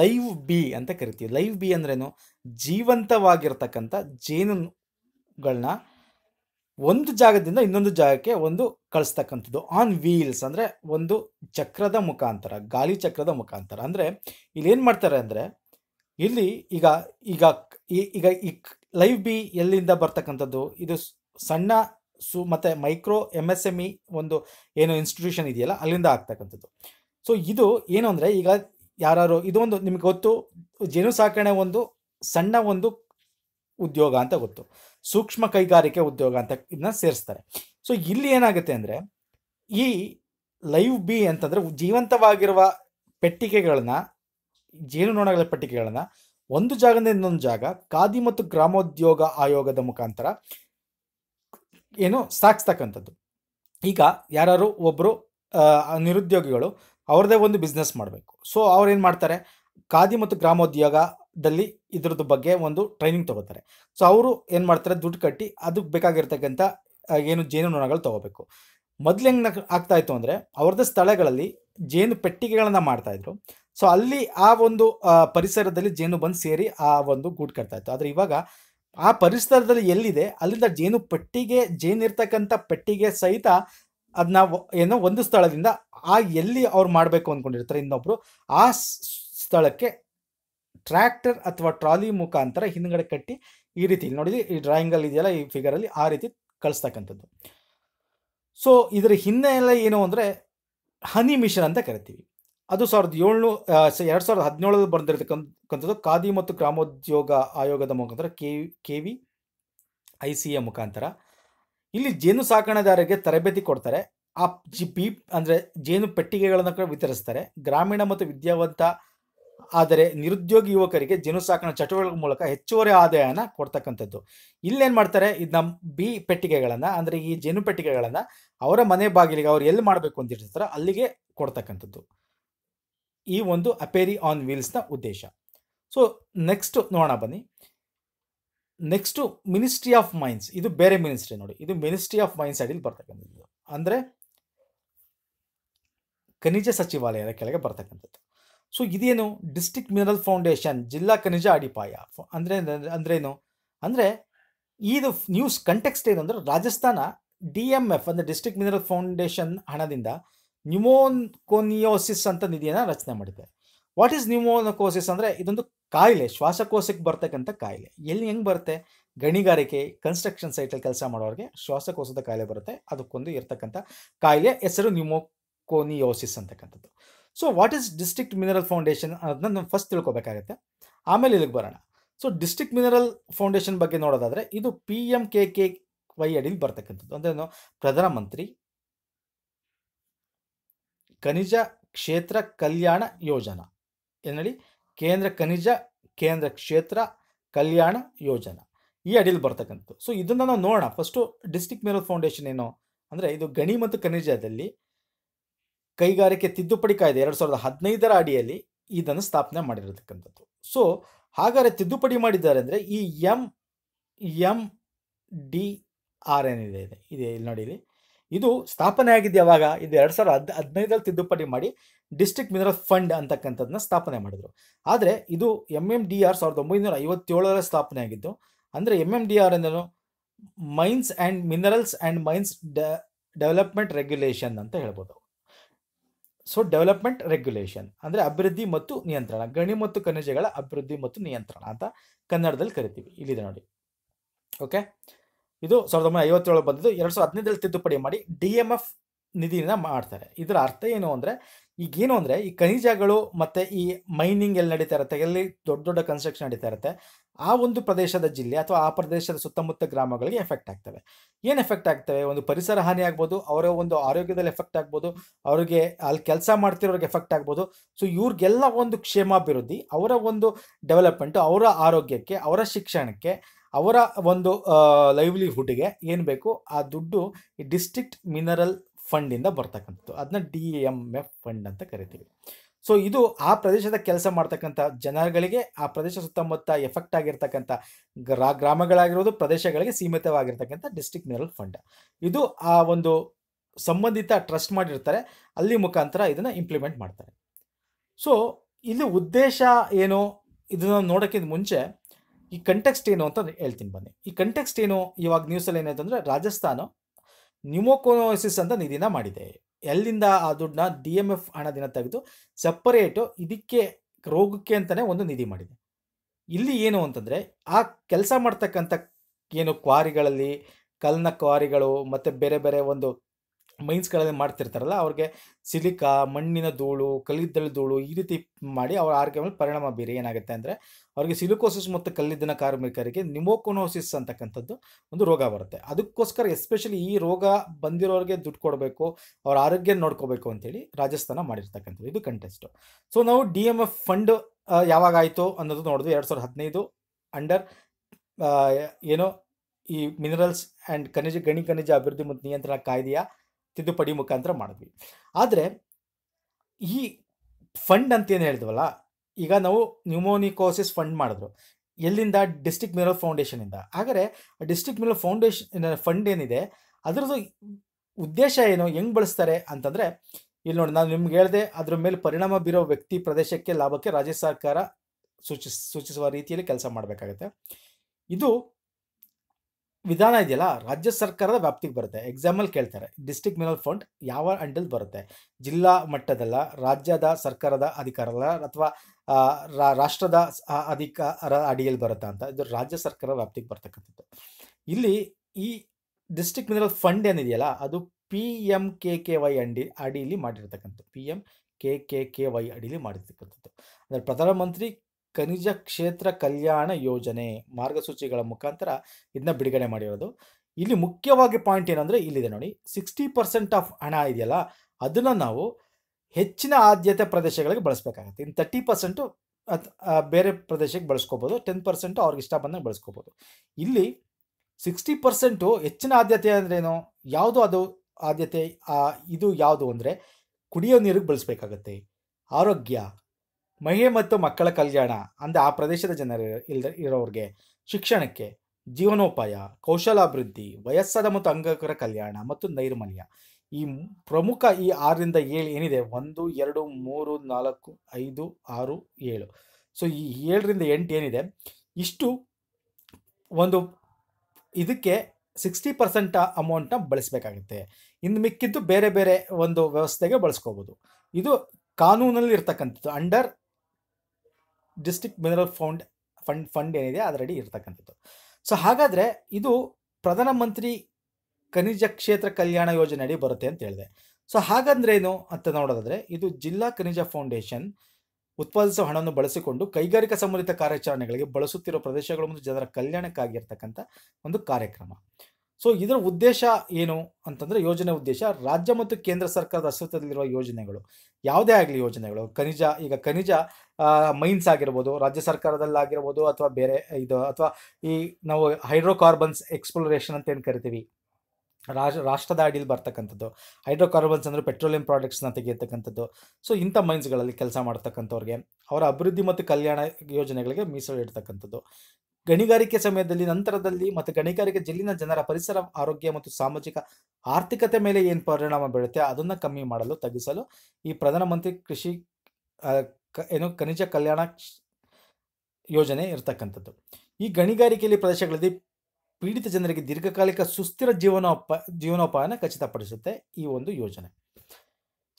ಲೈವ್ ಬಿ ಅಂತ ಕರಿತೀವಿ ಲೈವ್ ಬಿ ಅಂದ್ರೇನು ಜೀವಂತವಾಗಿರ್ತಕ್ಕಂಥ ಜೇನುಗಳನ್ನ ಒಂದು ಜಾಗದಿಂದ ಇನ್ನೊಂದು ಜಾಗಕ್ಕೆ ಒಂದು ಕಳಿಸ್ತಕ್ಕಂಥದ್ದು ಆನ್ ವೀಲ್ಸ್ ಅಂದರೆ ಒಂದು ಚಕ್ರದ ಮುಖಾಂತರ ಗಾಳಿ ಚಕ್ರದ ಮುಖಾಂತರ ಅಂದರೆ ಇಲ್ಲಿ ಏನು ಮಾಡ್ತಾರೆ ಅಂದರೆ ಇಲ್ಲಿ ಈಗ ಈಗ ಈಗ ಈ ಲೈವ್ ಬಿ ಎಲ್ಲಿಂದ ಬರ್ತಕ್ಕಂಥದ್ದು ಇದು ಸಣ್ಣ ಸು ಮತ್ತು micro M S M E ಒಂದು ಏನು ಇನ್ಸ್ಟಿಟ್ಯೂಷನ್ ಇದೆಯಲ್ಲ ಅಲ್ಲಿಂದ ಆಗ್ತಕ್ಕಂಥದ್ದು ಸೊ ಇದು ಏನು ಅಂದರೆ ಈಗ ಯಾರು ಇದು ಒಂದು ನಿಮಗೆ ಗೊತ್ತು ಜೇನು ಸಾಕಣೆ ಒಂದು ಸಣ್ಣ ಒಂದು ಉದ್ಯೋಗ ಅಂತ ಗೊತ್ತು ಸೂಕ್ಷ್ಮ ಕೈಗಾರಿಕೆ ಉದ್ಯೋಗ ಅಂತ ಇದನ್ನ ಸೇರಿಸ್ತಾರೆ ಸೊ ಇಲ್ಲಿ ಏನಾಗುತ್ತೆ ಅಂದರೆ ಈ ಲೈವ್ ಬಿ ಅಂತಂದರೆ ಜೀವಂತವಾಗಿರುವ ಪೆಟ್ಟಿಗೆಗಳನ್ನ ಜೇನುನೊಣಗಳ ಪೆಟ್ಟಿಗೆಗಳನ್ನ ಒಂದು ಜಾಗದಿಂದ ಇನ್ನೊಂದು ಜಾಗ ಖಾದಿ ಮತ್ತು ಗ್ರಾಮೋದ್ಯೋಗ ಆಯೋಗದ ಮುಖಾಂತರ ಏನು ಸಾಕ್ಸ್ತಕ್ಕಂಥದ್ದು ಈಗ ಯಾರು ಒಬ್ಬರು ನಿರುದ್ಯೋಗಿಗಳು ಅವ್ರದ್ದೇ ಒಂದು ಬಿಸ್ನೆಸ್ ಮಾಡಬೇಕು ಸೊ ಅವ್ರು ಏನು ಮಾಡ್ತಾರೆ ಖಾದಿ ಮತ್ತು ಗ್ರಾಮೋದ್ಯೋಗದಲ್ಲಿ ಇದ್ರದ್ದು ಬಗ್ಗೆ ಒಂದು ಟ್ರೈನಿಂಗ್ ತಗೋತಾರೆ ಸೊ ಅವರು ಏನು ಮಾಡ್ತಾರೆ ದುಡ್ಡು ಕಟ್ಟಿ ಅದಕ್ಕೆ ಬೇಕಾಗಿರ್ತಕ್ಕಂಥ ಏನು ಜೇನುನೊಣಗಳು ತೊಗೋಬೇಕು ಮೊದಲು ಹೆಂಗೆ ಆಗ್ತಾ ಇತ್ತು ಅಂದರೆ ಅವ್ರದ್ದು ಸ್ಥಳಗಳಲ್ಲಿ ಜೇನು ಪೆಟ್ಟಿಗೆಗಳನ್ನು ಮಾಡ್ತಾಯಿದ್ರು ಸೊ ಅಲ್ಲಿ ಆ ಒಂದು ಪರಿಸರದಲ್ಲಿ ಜೇನು ಬಂದು ಸೇರಿ ಆ ಒಂದು ಗೂಡು ಕಟ್ತಾ ಇತ್ತು ಆದರೆ ಇವಾಗ ಆ ಪರಿಸರದಲ್ಲಿ ಎಲ್ಲಿದೆ ಅಲ್ಲಿಂದ ಜೇನು ಪೆಟ್ಟಿಗೆ ಜೇನಿರ್ತಕ್ಕಂಥ ಪೆಟ್ಟಿಗೆ ಸಹಿತ ಅದನ್ನ ಏನೋ ಒಂದು ಸ್ಥಳದಿಂದ ಆ ಎಲ್ಲಿ ಅವ್ರು ಮಾಡಬೇಕು ಅಂದ್ಕೊಂಡಿರ್ತಾರೆ ಇನ್ನೊಬ್ರು ಆ ಸ್ಥಳಕ್ಕೆ ಟ್ರ್ಯಾಕ್ಟರ್ ಅಥವಾ ಟ್ರಾಲಿ ಮುಖಾಂತರ ಹಿಂದ್ಗಡೆ ಕಟ್ಟಿ ಈ ರೀತಿ ನೋಡಿದ್ವಿ ಈ ಅಲ್ಲಿ ಇದೆಯಲ್ಲ ಈ ಫಿಗರಲ್ಲಿ ಆ ರೀತಿ ಕಳಿಸ್ತಕ್ಕಂಥದ್ದು ಸೊ ಇದರ ಹಿನ್ನೆಲೆ ಏನು ಅಂದರೆ ಹನಿ ಮಿಷನ್ ಅಂತ ಕರಿತೀವಿ ಅದು ಸಾವಿರದ ಏಳ್ನೂ ಎರಡು ಸಾವಿರದ ಹದಿನೇಳಲ್ಲಿ ಬಂದಿರತಕ್ಕಂಥದ್ದು ಖಾದಿ ಮತ್ತು ಗ್ರಾಮೋದ್ಯೋಗ ಆಯೋಗದ ಮುಖಾಂತರ K K V I C A ಮುಖಾಂತರ ಇಲ್ಲಿ ಜೇನು ಸಾಕಣೆದಾರರಿಗೆ ತರಬೇತಿ ಕೊಡ್ತಾರೆ ಆ ಜಿ ಪಿ ಅಂದರೆ ಜೇನು ಪೆಟ್ಟಿಗೆಗಳನ್ನು ವಿತರಿಸ್ತಾರೆ ಗ್ರಾಮೀಣ ಮತ್ತು ವಿದ್ಯಾವಂತ ಆದರೆ ನಿರುದ್ಯೋಗಿ ಯುವಕರಿಗೆ ಜೇನು ಸಾಕಣೆ ಚಟುವಟಿಕೆ ಮೂಲಕ ಹೆಚ್ಚುವರಿ ಆದಾಯನ ಕೊಡ್ತಕ್ಕಂಥದ್ದು ಇಲ್ಲೇನು ಮಾಡ್ತಾರೆ ನಮ್ಮ ಬಿ ಪೆಟ್ಟಿಗೆಗಳನ್ನು ಅಂದರೆ ಈ ಜೇನು ಪೆಟ್ಟಿಗೆಗಳನ್ನು ಅವರ ಮನೆ ಬಾಗಿಲಿಗೆ ಅವ್ರು ಎಲ್ಲಿ ಮಾಡಬೇಕು ಅಂತ ಇರ್ತಾರೋ ಅಲ್ಲಿಗೆ ಕೊಡ್ತಕ್ಕಂಥದ್ದು ಈ ಒಂದು ಅಪೇರಿ ಆನ್ ವೀಲ್ಸ್ನ ಉದ್ದೇಶ ಸೊ ನೆಕ್ಸ್ಟ್ ನೋಡೋಣ ಬನ್ನಿ ನೆಕ್ಸ್ಟು ಮಿನಿಸ್ಟ್ರಿ ಆಫ್ ಮೈನ್ಸ್ ಇದು ಬೇರೆ ಮಿನಿಸ್ಟ್ರಿ ನೋಡಿ ಇದು ಮಿನಿಸ್ಟ್ರಿ ಆಫ್ ಮೈನ್ಸ್ ಅಡಿಲಿ ಬರ್ತಕ್ಕಂಥದ್ದು ಅಂದರೆ ಖನಿಜ ಸಚಿವಾಲಯದ ಕೆಳಗೆ ಬರ್ತಕ್ಕಂಥದ್ದು ಸೊ ಇದೇನು ಡಿಸ್ಟ್ರಿಕ್ಟ್ ಮಿನರಲ್ ಫೌಂಡೇಶನ್ ಜಿಲ್ಲಾ ಖನಿಜ ಅಡಿಪಾಯ ಅಂದರೆ ಅಂದ್ರೇನು ಅಂದರೆ ಇದು ನ್ಯೂಸ್ ಕಂಟೆಕ್ಸ್ಟ್ ಏನು ಅಂದರೆ ರಾಜಸ್ಥಾನ ಡಿ ಎಮ್ ಎಫ್ ಅಂದರೆ ಡಿಸ್ಟಿಕ್ ಮಿನರಲ್ ಫೌಂಡೇಶನ್ ಹಣದಿಂದ ನ್ಯೂಮೋನ್ಕೋನಿಯೋಸಿಸ್ ಅಂತ ನಿಧಿಯನ್ನು ರಚನೆ ಮಾಡಿದೆ ವಾಟ್ ಈಸ್ ನ್ಯೂಮೋನಕೋಸಿಸ್ ಅಂದರೆ ಇದೊಂದು ಕಾಯಿಲೆ ಶ್ವಾಸಕೋಶಕ್ಕೆ ಬರ್ತಕ್ಕಂಥ ಕಾಯಿಲೆ ಎಲ್ಲಿ ಹೆಂಗೆ ಬರುತ್ತೆ ಗಣಿಗಾರಿಕೆ ಕನ್ಸ್ಟ್ರಕ್ಷನ್ ಸೈಟಲ್ಲಿ ಕೆಲಸ ಮಾಡೋರಿಗೆ ಶ್ವಾಸಕೋಶದ ಕಾಯಿಲೆ ಬರುತ್ತೆ ಅದಕ್ಕೊಂದು ಇರತಕ್ಕಂಥ ಕಾಯಿಲೆ ಹೆಸರು ನ್ಯೂಮೋಕೋನಿಯೋಸಿಸ್ ಅಂತಕ್ಕಂಥದ್ದು so what is district mineral foundation ಅನ್ನೋದನ್ನ ನಾವು ಫಸ್ಟ್ ತಿಳ್ಕೊಬೇಕಾಗುತ್ತೆ ಆಮೇಲೆ ಇಲ್ಲಿಗೆ ಬರೋಣ ಸೊ ಡಿಸ್ಟ್ರಿಕ್ಟ್ ಮಿನರಲ್ ಫೌಂಡೇಶನ್ ಬಗ್ಗೆ ನೋಡೋದಾದರೆ ಇದು P M K K Y ಅಡಿಲಿ ಬರ್ತಕ್ಕಂಥದ್ದು ಅಂದರೆ ಪ್ರಧಾನಮಂತ್ರಿ ಖನಿಜ ಕ್ಷೇತ್ರ ಕಲ್ಯಾಣ ಯೋಜನಾ ಹೇಳಿ ಕೇಂದ್ರ ಖನಿಜ ಕೇಂದ್ರ ಕ್ಷೇತ್ರ ಕಲ್ಯಾಣ ಯೋಜನಾ ಈ ಅಡಿಯಲ್ಲಿ ಬರ್ತಕ್ಕಂಥದ್ದು ಸೊ ಇದನ್ನು ನಾವು ನೋಡೋಣ ಫಸ್ಟು ಡಿಸ್ಟ್ರಿಕ್ಟ್ ಮಿನರಲ್ ಫೌಂಡೇಶನ್ ಏನು ಅಂದರೆ ಇದು ಗಣಿ ಮತ್ತು ಖನಿಜದಲ್ಲಿ ಕೈಗಾರಿಕೆ ತಿದ್ದುಪಡಿ ಕಾಯ್ದೆ ಎರಡು ಸಾವಿರದ ಹದಿನೈದರ ಅಡಿಯಲ್ಲಿ ಇದನ್ನು ಸ್ಥಾಪನೆ ಮಾಡಿರತಕ್ಕಂಥದ್ದು ಸೊ ಹಾಗಾದರೆ ತಿದ್ದುಪಡಿ ಮಾಡಿದ್ದಾರೆ ಅಂದರೆ ಈ ಎಂ ಎಂ ಡಿ ಆರ್ ಏನಿದೆ ಇದೆ ಇದೆ ಇಲ್ಲಿ ನೋಡಿ ಇಲ್ಲಿ ಇದು ಸ್ಥಾಪನೆ ಆಗಿದ್ದು ಯಾವಾಗ ಇದು ಎರಡು ಸಾವಿರದ ಹದ್ ಹದಿನೈದರಲ್ಲಿ ತಿದ್ದುಪಡಿ ಮಾಡಿ ಡಿಸ್ಟ್ರಿಕ್ಟ್ ಮಿನರಲ್ ಫಂಡ್ ಅಂತಕ್ಕಂಥದ್ದನ್ನ ಸ್ಥಾಪನೆ ಮಾಡಿದರು ಆದರೆ ಇದು ಎಮ್ ಎಮ್ ಡಿ ಆರ್ ಸಾವಿರದ ಒಂಬೈನೂರ ಐವತ್ತೇಳರಲ್ಲಿ ಸ್ಥಾಪನೆ ಆಗಿದ್ದು ಅಂದರೆ ಎಮ್ ಎಮ್ ಡಿ ಆರ್ ಎಂದನು mines and minerals and mines development regulation ಅಂತ ಹೇಳ್ಬೋದು ಸೊ ಡೆವಲಪ್ಮೆಂಟ್ ರೆಗ್ಯುಲೇಷನ್ ಅಂದರೆ ಅಭಿವೃದ್ಧಿ ಮತ್ತು ನಿಯಂತ್ರಣ ಗಣಿ ಮತ್ತು ಖನಿಜಗಳ ಅಭಿವೃದ್ಧಿ ಮತ್ತು ನಿಯಂತ್ರಣ ಅಂತ ಕನ್ನಡದಲ್ಲಿ ಕರಿತೀವಿ ಇಲ್ಲಿದೆ ನೋಡಿ ಓಕೆ ಇದು ಸಾವಿರದ ಒಂಬೈನೂರ ಐವತ್ತೇಳು ಬಂದಿದ್ದು ಎರಡು ಸಾವಿರದ ಹದಿನೈದರಲ್ಲಿ ತಿದ್ದುಪಡಿ ಮಾಡಿ ಡಿ ಎಮ್ ಎಫ್ ನಿಧಿನ ಮಾಡ್ತಾರೆ ಇದರ ಅರ್ಥ ಏನು ಅಂದರೆ ಈಗೇನು ಅಂದರೆ ಈ ಖನಿಜಗಳು ಮತ್ತು ಈ ಮೈನಿಂಗ್ ಎಲ್ಲಿ ನಡೀತಾ ಇರುತ್ತೆ ಎಲ್ಲಿ ದೊಡ್ಡ ದೊಡ್ಡ ಕನ್ಸ್ಟ್ರಕ್ಷನ್ ನಡೀತಾ ಇರುತ್ತೆ ಆ ಒಂದು ಪ್ರದೇಶದ ಜಿಲ್ಲೆ ಅಥವಾ ಆ ಪ್ರದೇಶದ ಸುತ್ತಮುತ್ತ ಗ್ರಾಮಗಳಿಗೆ ಎಫೆಕ್ಟ್ ಆಗ್ತವೆ ಏನು ಎಫೆಕ್ಟ್ ಆಗ್ತವೆ ಒಂದು ಪರಿಸರ ಹಾನಿ ಆಗ್ಬೋದು ಅವರ ಒಂದು ಆರೋಗ್ಯದಲ್ಲಿ ಎಫೆಕ್ಟ್ ಆಗ್ಬೋದು ಅವರಿಗೆ ಅಲ್ಲಿ ಕೆಲಸ ಮಾಡ್ತಿರೋರಿಗೆ ಎಫೆಕ್ಟ್ ಆಗ್ಬೋದು ಸೊ ಇವ್ರಿಗೆಲ್ಲ ಒಂದು ಕ್ಷೇಮಾಭಿವೃದ್ಧಿ ಅವರ ಒಂದು ಡೆವಲಪ್ಮೆಂಟು ಅವರ ಆರೋಗ್ಯಕ್ಕೆ ಅವರ ಶಿಕ್ಷಣಕ್ಕೆ ಅವರ ಒಂದು ಲೈವ್ಲಿಹುಡ್ಗೆ ಏನು ಬೇಕು ಆ ದುಡ್ಡು ಈ ಡಿಸ್ಟ್ರಿಕ್ಟ್ ಮಿನರಲ್ ಫಂಡಿಂದ ಬರ್ತಕ್ಕಂಥದ್ದು ಅದನ್ನ ಡಿ ಎಮ್ ಎಫ್ ಫಂಡ್ ಅಂತ ಕರಿತೀವಿ ಸೊ ಇದು ಆ ಪ್ರದೇಶದ ಕೆಲಸ ಮಾಡ್ತಕ್ಕಂಥ ಜನಗಳಿಗೆ ಆ ಪ್ರದೇಶ ಸುತ್ತಮುತ್ತ ಎಫೆಕ್ಟ್ ಆಗಿರ್ತಕ್ಕಂಥ ಗ್ರಾ ಗ್ರಾಮಗಳಾಗಿರೋದು ಪ್ರದೇಶಗಳಿಗೆ ಸೀಮಿತವಾಗಿರ್ತಕ್ಕಂಥ ಡಿಸ್ಟ್ರಿಕ್ಟ್ ಮಿನರಲ್ ಫಂಡ್ ಇದು ಆ ಒಂದು ಸಂಬಂಧಿತ ಟ್ರಸ್ಟ್ ಮಾಡಿರ್ತಾರೆ ಅಲ್ಲಿ ಮುಖಾಂತರ ಇದನ್ನು ಇಂಪ್ಲಿಮೆಂಟ್ ಮಾಡ್ತಾರೆ ಸೊ ಇಲ್ಲಿ ಉದ್ದೇಶ ಏನು ಇದನ್ನು ನೋಡೋಕ್ಕಿಂತ ಮುಂಚೆ ಈ ಕಂಟೆಕ್ಸ್ಟ್ ಏನು ಅಂತ ಹೇಳ್ತೀನಿ ಬನ್ನಿ ಈ ಕಂಟೆಕ್ಸ್ಟ್ ಏನು ಇವಾಗ ನ್ಯೂಸಲ್ಲಿ ಏನಾಯ್ತು ಅಂದರೆ ರಾಜಸ್ಥಾನ ನ್ಯೂಮೋಕೋನೋಸಿಸ್ ಅಂತ ನಿಧಿನ ಮಾಡಿದೆ ಎಲ್ಲಿಂದ ಆ ದುಡ್ಡನ್ನ ಡಿ ಎಮ್ ಎಫ್ ಹಣದಿಂದ ತೆಗೆದು ಸಪರೇಟು ಇದಕ್ಕೆ ರೋಗಕ್ಕೆ ಅಂತಲೇ ಒಂದು ನಿಧಿ ಮಾಡಿದೆ ಇಲ್ಲಿ ಏನು ಅಂತಂದರೆ ಆ ಕೆಲಸ ಮಾಡ್ತಕ್ಕಂಥ ಏನು ಕ್ವಾರಿಗಳಲ್ಲಿ ಕಲ್ಲಿನ ಕ್ವಾರಿಗಳು ಮತ್ತು ಬೇರೆ ಬೇರೆ ಒಂದು ಮೈನ್ಸ್ಗಳಲ್ಲಿ ಮಾಡ್ತಿರ್ತಾರಲ್ಲ ಅವ್ರಿಗೆ ಸಿಲಿಕಾ ಮಣ್ಣಿನ ಧೂಳು ಕಲ್ಲಿದ್ದಲು ಧೂಳು ಈ ರೀತಿ ಮಾಡಿ ಅವರ ಆರೋಗ್ಯ ಮೇಲೆ ಪರಿಣಾಮ ಬೀರಿ ಏನಾಗುತ್ತೆ ಅಂದರೆ ಅವರಿಗೆ ಸಿಲಿಕೋಸಿಸ್ ಮತ್ತು ಕಲ್ಲಿದ್ದನ ಕಾರ್ಮಿಕರಿಗೆ ನಿಮೋಕೊನೋಸಿಸ್ ಅಂತಕ್ಕಂಥದ್ದು ಒಂದು ರೋಗ ಬರುತ್ತೆ ಅದಕ್ಕೋಸ್ಕರ ಎಸ್ಪೆಷಲಿ ಈ ರೋಗ ಬಂದಿರೋರಿಗೆ ದುಡ್ಡು ಕೊಡಬೇಕು ಅವ್ರ ಆರೋಗ್ಯ ನೋಡ್ಕೋಬೇಕು ಅಂತೇಳಿ ರಾಜಸ್ಥಾನ ಮಾಡಿರ್ತಕ್ಕಂಥದ್ದು ಇದು ಕಂಟೆಸ್ಟು ಸೊ ನಾವು ಡಿ ಎಮ್ ಎಫ್ ಫಂಡ್ ಯಾವಾಗಾಯಿತು ಅನ್ನೋದು ನೋಡಿದ್ವಿ ಎರಡು ಸಾವಿರದ ಹದಿನೈದು ಅಂಡರ್ ಏನೋ ಈ ಮಿನರಲ್ಸ್ ಆ್ಯಂಡ್ ಖನಿಜ ಗಣಿ ಖನಿಜ ಅಭಿವೃದ್ಧಿ ಮತ್ತು ನಿಯಂತ್ರಣ ಕಾಯ್ದೆಯ ತಿದ್ದುಪಡಿ ಮುಖಾಂತರ ಮಾಡಿದ್ವಿ ಆದರೆ ಈ ಫಂಡ್ ಅಂತೇನು ಹೇಳಿದ್ವಲ್ಲ ಈಗ ನಾವು ನ್ಯೂಮೋನಿಕೋಸಿಸ್ ಫಂಡ್ ಮಾಡಿದ್ರು ಎಲ್ಲಿಂದ ಡಿಸ್ಟಿಕ್ ಮಿರಲ್ ಫೌಂಡೇಶನಿಂದ ಹಾಗಾದರೆ ಡಿಸ್ಟಿಕ್ ಮಿರಲ್ ಫೌಂಡೇಶನ್ ಫಂಡ್ ಏನಿದೆ ಅದರದ್ದು ಉದ್ದೇಶ ಏನು ಹೆಂಗೆ ಬಳಸ್ತಾರೆ ಅಂತಂದರೆ ಇಲ್ಲಿ ನೋಡಿ ನಾನು ನಿಮ್ಗೆ ಹೇಳಿದೆ ಅದ್ರ ಮೇಲೆ ಪರಿಣಾಮ ಬೀರೋ ವ್ಯಕ್ತಿ ಪ್ರದೇಶಕ್ಕೆ ಲಾಭಕ್ಕೆ ರಾಜ್ಯ ಸರ್ಕಾರ ಸೂಚಿಸ್ ಸೂಚಿಸುವ ರೀತಿಯಲ್ಲಿ ಕೆಲಸ ಮಾಡಬೇಕಾಗತ್ತೆ ಇದು ವಿಧಾನ ಇದೆಯಲ್ಲ ರಾಜ್ಯ ಸರ್ಕಾರದ ವ್ಯಾಪ್ತಿಗೆ ಬರುತ್ತೆ ಎಕ್ಸಾಂಪಲ್ ಕೇಳ್ತಾರೆ ಡಿಸ್ಟ್ರಿಕ್ಟ್ ಮಿನರಲ್ ಫಂಡ್ ಯಾವ ಅಂಡಲ್ ಬರುತ್ತೆ ಜಿಲ್ಲಾ ಮಟ್ಟದಲ್ಲ ರಾಜ್ಯದ ಸರ್ಕಾರದ ಅಧಿಕಾರಲ್ಲ ಅಥವಾ ರಾಷ್ಟ್ರದ ಅಧಿಕಾರ ಅಡಿಯಲ್ಲಿ ಬರುತ್ತಾ ಅಂತ ಇದು ರಾಜ್ಯ ಸರ್ಕಾರ ವ್ಯಾಪ್ತಿಗೆ ಬರ್ತಕ್ಕಂಥದ್ದು ಇಲ್ಲಿ ಈ ಡಿಸ್ಟ್ರಿಕ್ಟ್ ಮಿನರಲ್ ಫಂಡ್ ಏನಿದೆಯಲ್ಲ ಅದು P M K K Y ಅಂಡಿ ಅಡಿಯಲ್ಲಿ ಮಾಡಿರ್ತಕ್ಕಂಥದ್ದು P M K K K Y ಅಡಿಯಲ್ಲಿ ಮಾಡಿರ್ತಕ್ಕಂಥದ್ದು ಅಂದರೆ ಪ್ರಧಾನಮಂತ್ರಿ ಖನಿಜ ಕ್ಷೇತ್ರ ಕಲ್ಯಾಣ ಯೋಜನೆ ಮಾರ್ಗಸೂಚಿಗಳ ಮುಖಾಂತರ ಇದನ್ನ ಬಿಡುಗಡೆ ಮಾಡಿರೋದು ಇಲ್ಲಿ ಮುಖ್ಯವಾಗಿ ಪಾಯಿಂಟ್ ಏನಂದರೆ ಇಲ್ಲಿದೆ ನೋಡಿ ಸಿಕ್ಸ್ಟಿ ಪರ್ಸೆಂಟ್ ಆಫ್ ಹಣ ಇದೆಯಲ್ಲ ಅದನ್ನು ನಾವು ಹೆಚ್ಚಿನ ಆದ್ಯತೆ ಪ್ರದೇಶಗಳಿಗೆ ಬಳಸಬೇಕಾಗತ್ತೆ ಇನ್ನು ತರ್ಟಿ ಪರ್ಸೆಂಟು ಬೇರೆ ಪ್ರದೇಶಕ್ಕೆ ಬಳಸ್ಕೋಬೋದು ಟೆನ್ ಪರ್ಸೆಂಟು ಅವ್ರಿಗೆ ಇಷ್ಟ ಬಂದಂಗೆ ಬಳಸ್ಕೋಬೋದು ಇಲ್ಲಿ ಸಿಕ್ಸ್ಟಿ ಪರ್ಸೆಂಟು ಹೆಚ್ಚಿನ ಆದ್ಯತೆ ಅಂದ್ರೇನು ಯಾವುದು ಅದು ಆದ್ಯತೆ ಇದು ಯಾವುದು ಅಂದರೆ ಕುಡಿಯೋ ನೀರಿಗೆ ಬಳಸಬೇಕಾಗತ್ತೆ ಆರೋಗ್ಯ ಮಹಿಳೆ ಮತ್ತು ಮಕ್ಕಳ ಕಲ್ಯಾಣ ಅಂದರೆ ಆ ಪ್ರದೇಶದ ಜನರ ಇಲ್ದ ಇರೋರಿಗೆ ಶಿಕ್ಷಣಕ್ಕೆ ಜೀವನೋಪಾಯ ಕೌಶಲಾಭಿವೃದ್ಧಿ ವಯಸ್ಸಾದ ಮತ್ತು ಅಂಗಕರ ಕಲ್ಯಾಣ ಮತ್ತು ನೈರ್ಮಲ್ಯ ಈ ಪ್ರಮುಖ ಈ ಆರರಿಂದ ಏಳು ಏನಿದೆ ಒಂದು ಎರಡು ಮೂರು ನಾಲ್ಕು ಐದು ಆರು ಏಳು ಸೊ ಈ ಏಳರಿಂದ ಎಂಟು ಏನಿದೆ ಇಷ್ಟು ಒಂದು ಇದಕ್ಕೆ ಸಿಕ್ಸ್ಟಿ ಪರ್ಸೆಂಟ್ ಅಮೌಂಟ್ನ ಬಳಸಬೇಕಾಗುತ್ತೆ ಇನ್ನು ಮಿಕ್ಕಿದ್ದು ಬೇರೆ ಬೇರೆ ಒಂದು ವ್ಯವಸ್ಥೆಗೆ ಬಳಸ್ಕೋಬೋದು ಇದು ಕಾನೂನಲ್ಲಿ ಇರ್ತಕ್ಕಂಥದ್ದು under district mineral found fund fund ಏನಿದೆ ಅದರಡಿ ಇರ್ತಕ್ಕಂಥದ್ದು ಸೊ ಹಾಗಾದರೆ ಇದು ಪ್ರಧಾನಮಂತ್ರಿ ಖನಿಜ ಕ್ಷೇತ್ರ ಕಲ್ಯಾಣ ಯೋಜನೆ ಅಡಿ ಬರುತ್ತೆ ಅಂತ ಹೇಳಿದೆ ಸೊ ಹಾಗಂದ್ರೆ ಏನು ಅಂತ ನೋಡೋದಾದ್ರೆ ಇದು ಜಿಲ್ಲಾ ಖನಿಜ ಫೌಂಡೇಶನ್ ಉತ್ಪಾದಿಸುವ ಹಣವನ್ನು ಬಳಸಿಕೊಂಡು ಕೈಗಾರಿಕಾ ಸಂಬಂಧಿತ ಕಾರ್ಯಾಚರಣೆಗಳಿಗೆ ಬಳಸುತ್ತಿರುವ ಪ್ರದೇಶಗಳು ಮತ್ತು ಜನರ ಕಲ್ಯಾಣಕ್ಕಾಗಿರ್ತಕ್ಕಂಥ ಒಂದು ಕಾರ್ಯಕ್ರಮ ಸೊ ಇದರ ಉದ್ದೇಶ ಏನು ಅಂತಂದ್ರೆ ಯೋಜನೆ ಉದ್ದೇಶ ರಾಜ್ಯ ಮತ್ತು ಕೇಂದ್ರ ಸರ್ಕಾರದ ಅಸ್ತಿತ್ವದಲ್ಲಿರುವ ಯೋಜನೆಗಳು ಯಾವುದೇ ಆಗಲಿ ಯೋಜನೆಗಳು ಖನಿಜ ಈಗ ಖನಿಜ ಮೈನ್ಸ್ ಆಗಿರ್ಬೋದು ರಾಜ್ಯ ಸರ್ಕಾರದಲ್ಲಾಗಿರ್ಬೋದು ಅಥವಾ ಬೇರೆ ಇದು ಅಥವಾ ಈ ನಾವು ಹೈಡ್ರೋಕಾರ್ಬನ್ಸ್ ಎಕ್ಸ್ಪ್ಲೋರೇಷನ್ ಅಂತ ಏನು ಕರಿತೀವಿ ರಾಜ ರಾಷ್ಟ್ರದ ಅಡಿಯಲ್ಲಿ ಬರ್ತಕ್ಕಂಥದ್ದು ಹೈಡ್ರೋಕಾರ್ಬನ್ಸ್ ಅಂದರೆ ಪೆಟ್ರೋಲಿಯಂ ಪ್ರಾಡಕ್ಟ್ಸ್ನ ತೆಗೆಯತಕ್ಕಂಥದ್ದು ಸೊ ಇಂಥ ಮೈನ್ಸ್ಗಳಲ್ಲಿ ಕೆಲಸ ಮಾಡ್ತಕ್ಕಂಥವ್ರಿಗೆ ಅವರ ಅಭಿವೃದ್ಧಿ ಮತ್ತು ಕಲ್ಯಾಣ ಯೋಜನೆಗಳಿಗೆ ಮೀಸಲಿಡ್ತಕ್ಕಂಥದ್ದು ಗಣಿಗಾರಿಕೆ ಸಮಯದಲ್ಲಿ ನಂತರದಲ್ಲಿ ಮತ್ತು ಗಣಿಗಾರಿಕೆ ಜಿಲ್ಲಿನ ಜನರ ಪರಿಸರ ಆರೋಗ್ಯ ಮತ್ತು ಸಾಮಾಜಿಕ ಆರ್ಥಿಕತೆ ಮೇಲೆ ಏನು ಪರಿಣಾಮ ಬೀಳುತ್ತೆ ಅದನ್ನು ಕಮ್ಮಿ ಮಾಡಲು ತಗ್ಗಿಸಲು ಈ ಪ್ರಧಾನಮಂತ್ರಿ ಕೃಷಿ ಏನು ಖನಿಜ ಕಲ್ಯಾಣ ಯೋಜನೆ ಇರತಕ್ಕಂಥದ್ದು ಈ ಗಣಿಗಾರಿಕೆಯಲ್ಲಿ ಪ್ರದೇಶಗಳಲ್ಲಿ ಪೀಡಿತ ಜನರಿಗೆ ದೀರ್ಘಕಾಲಿಕ ಸುಸ್ಥಿರ ಜೀವನೋಪ ಜೀವನೋಪಾಯನ ಖಚಿತಪಡಿಸುತ್ತೆ ಈ ಒಂದು ಯೋಜನೆ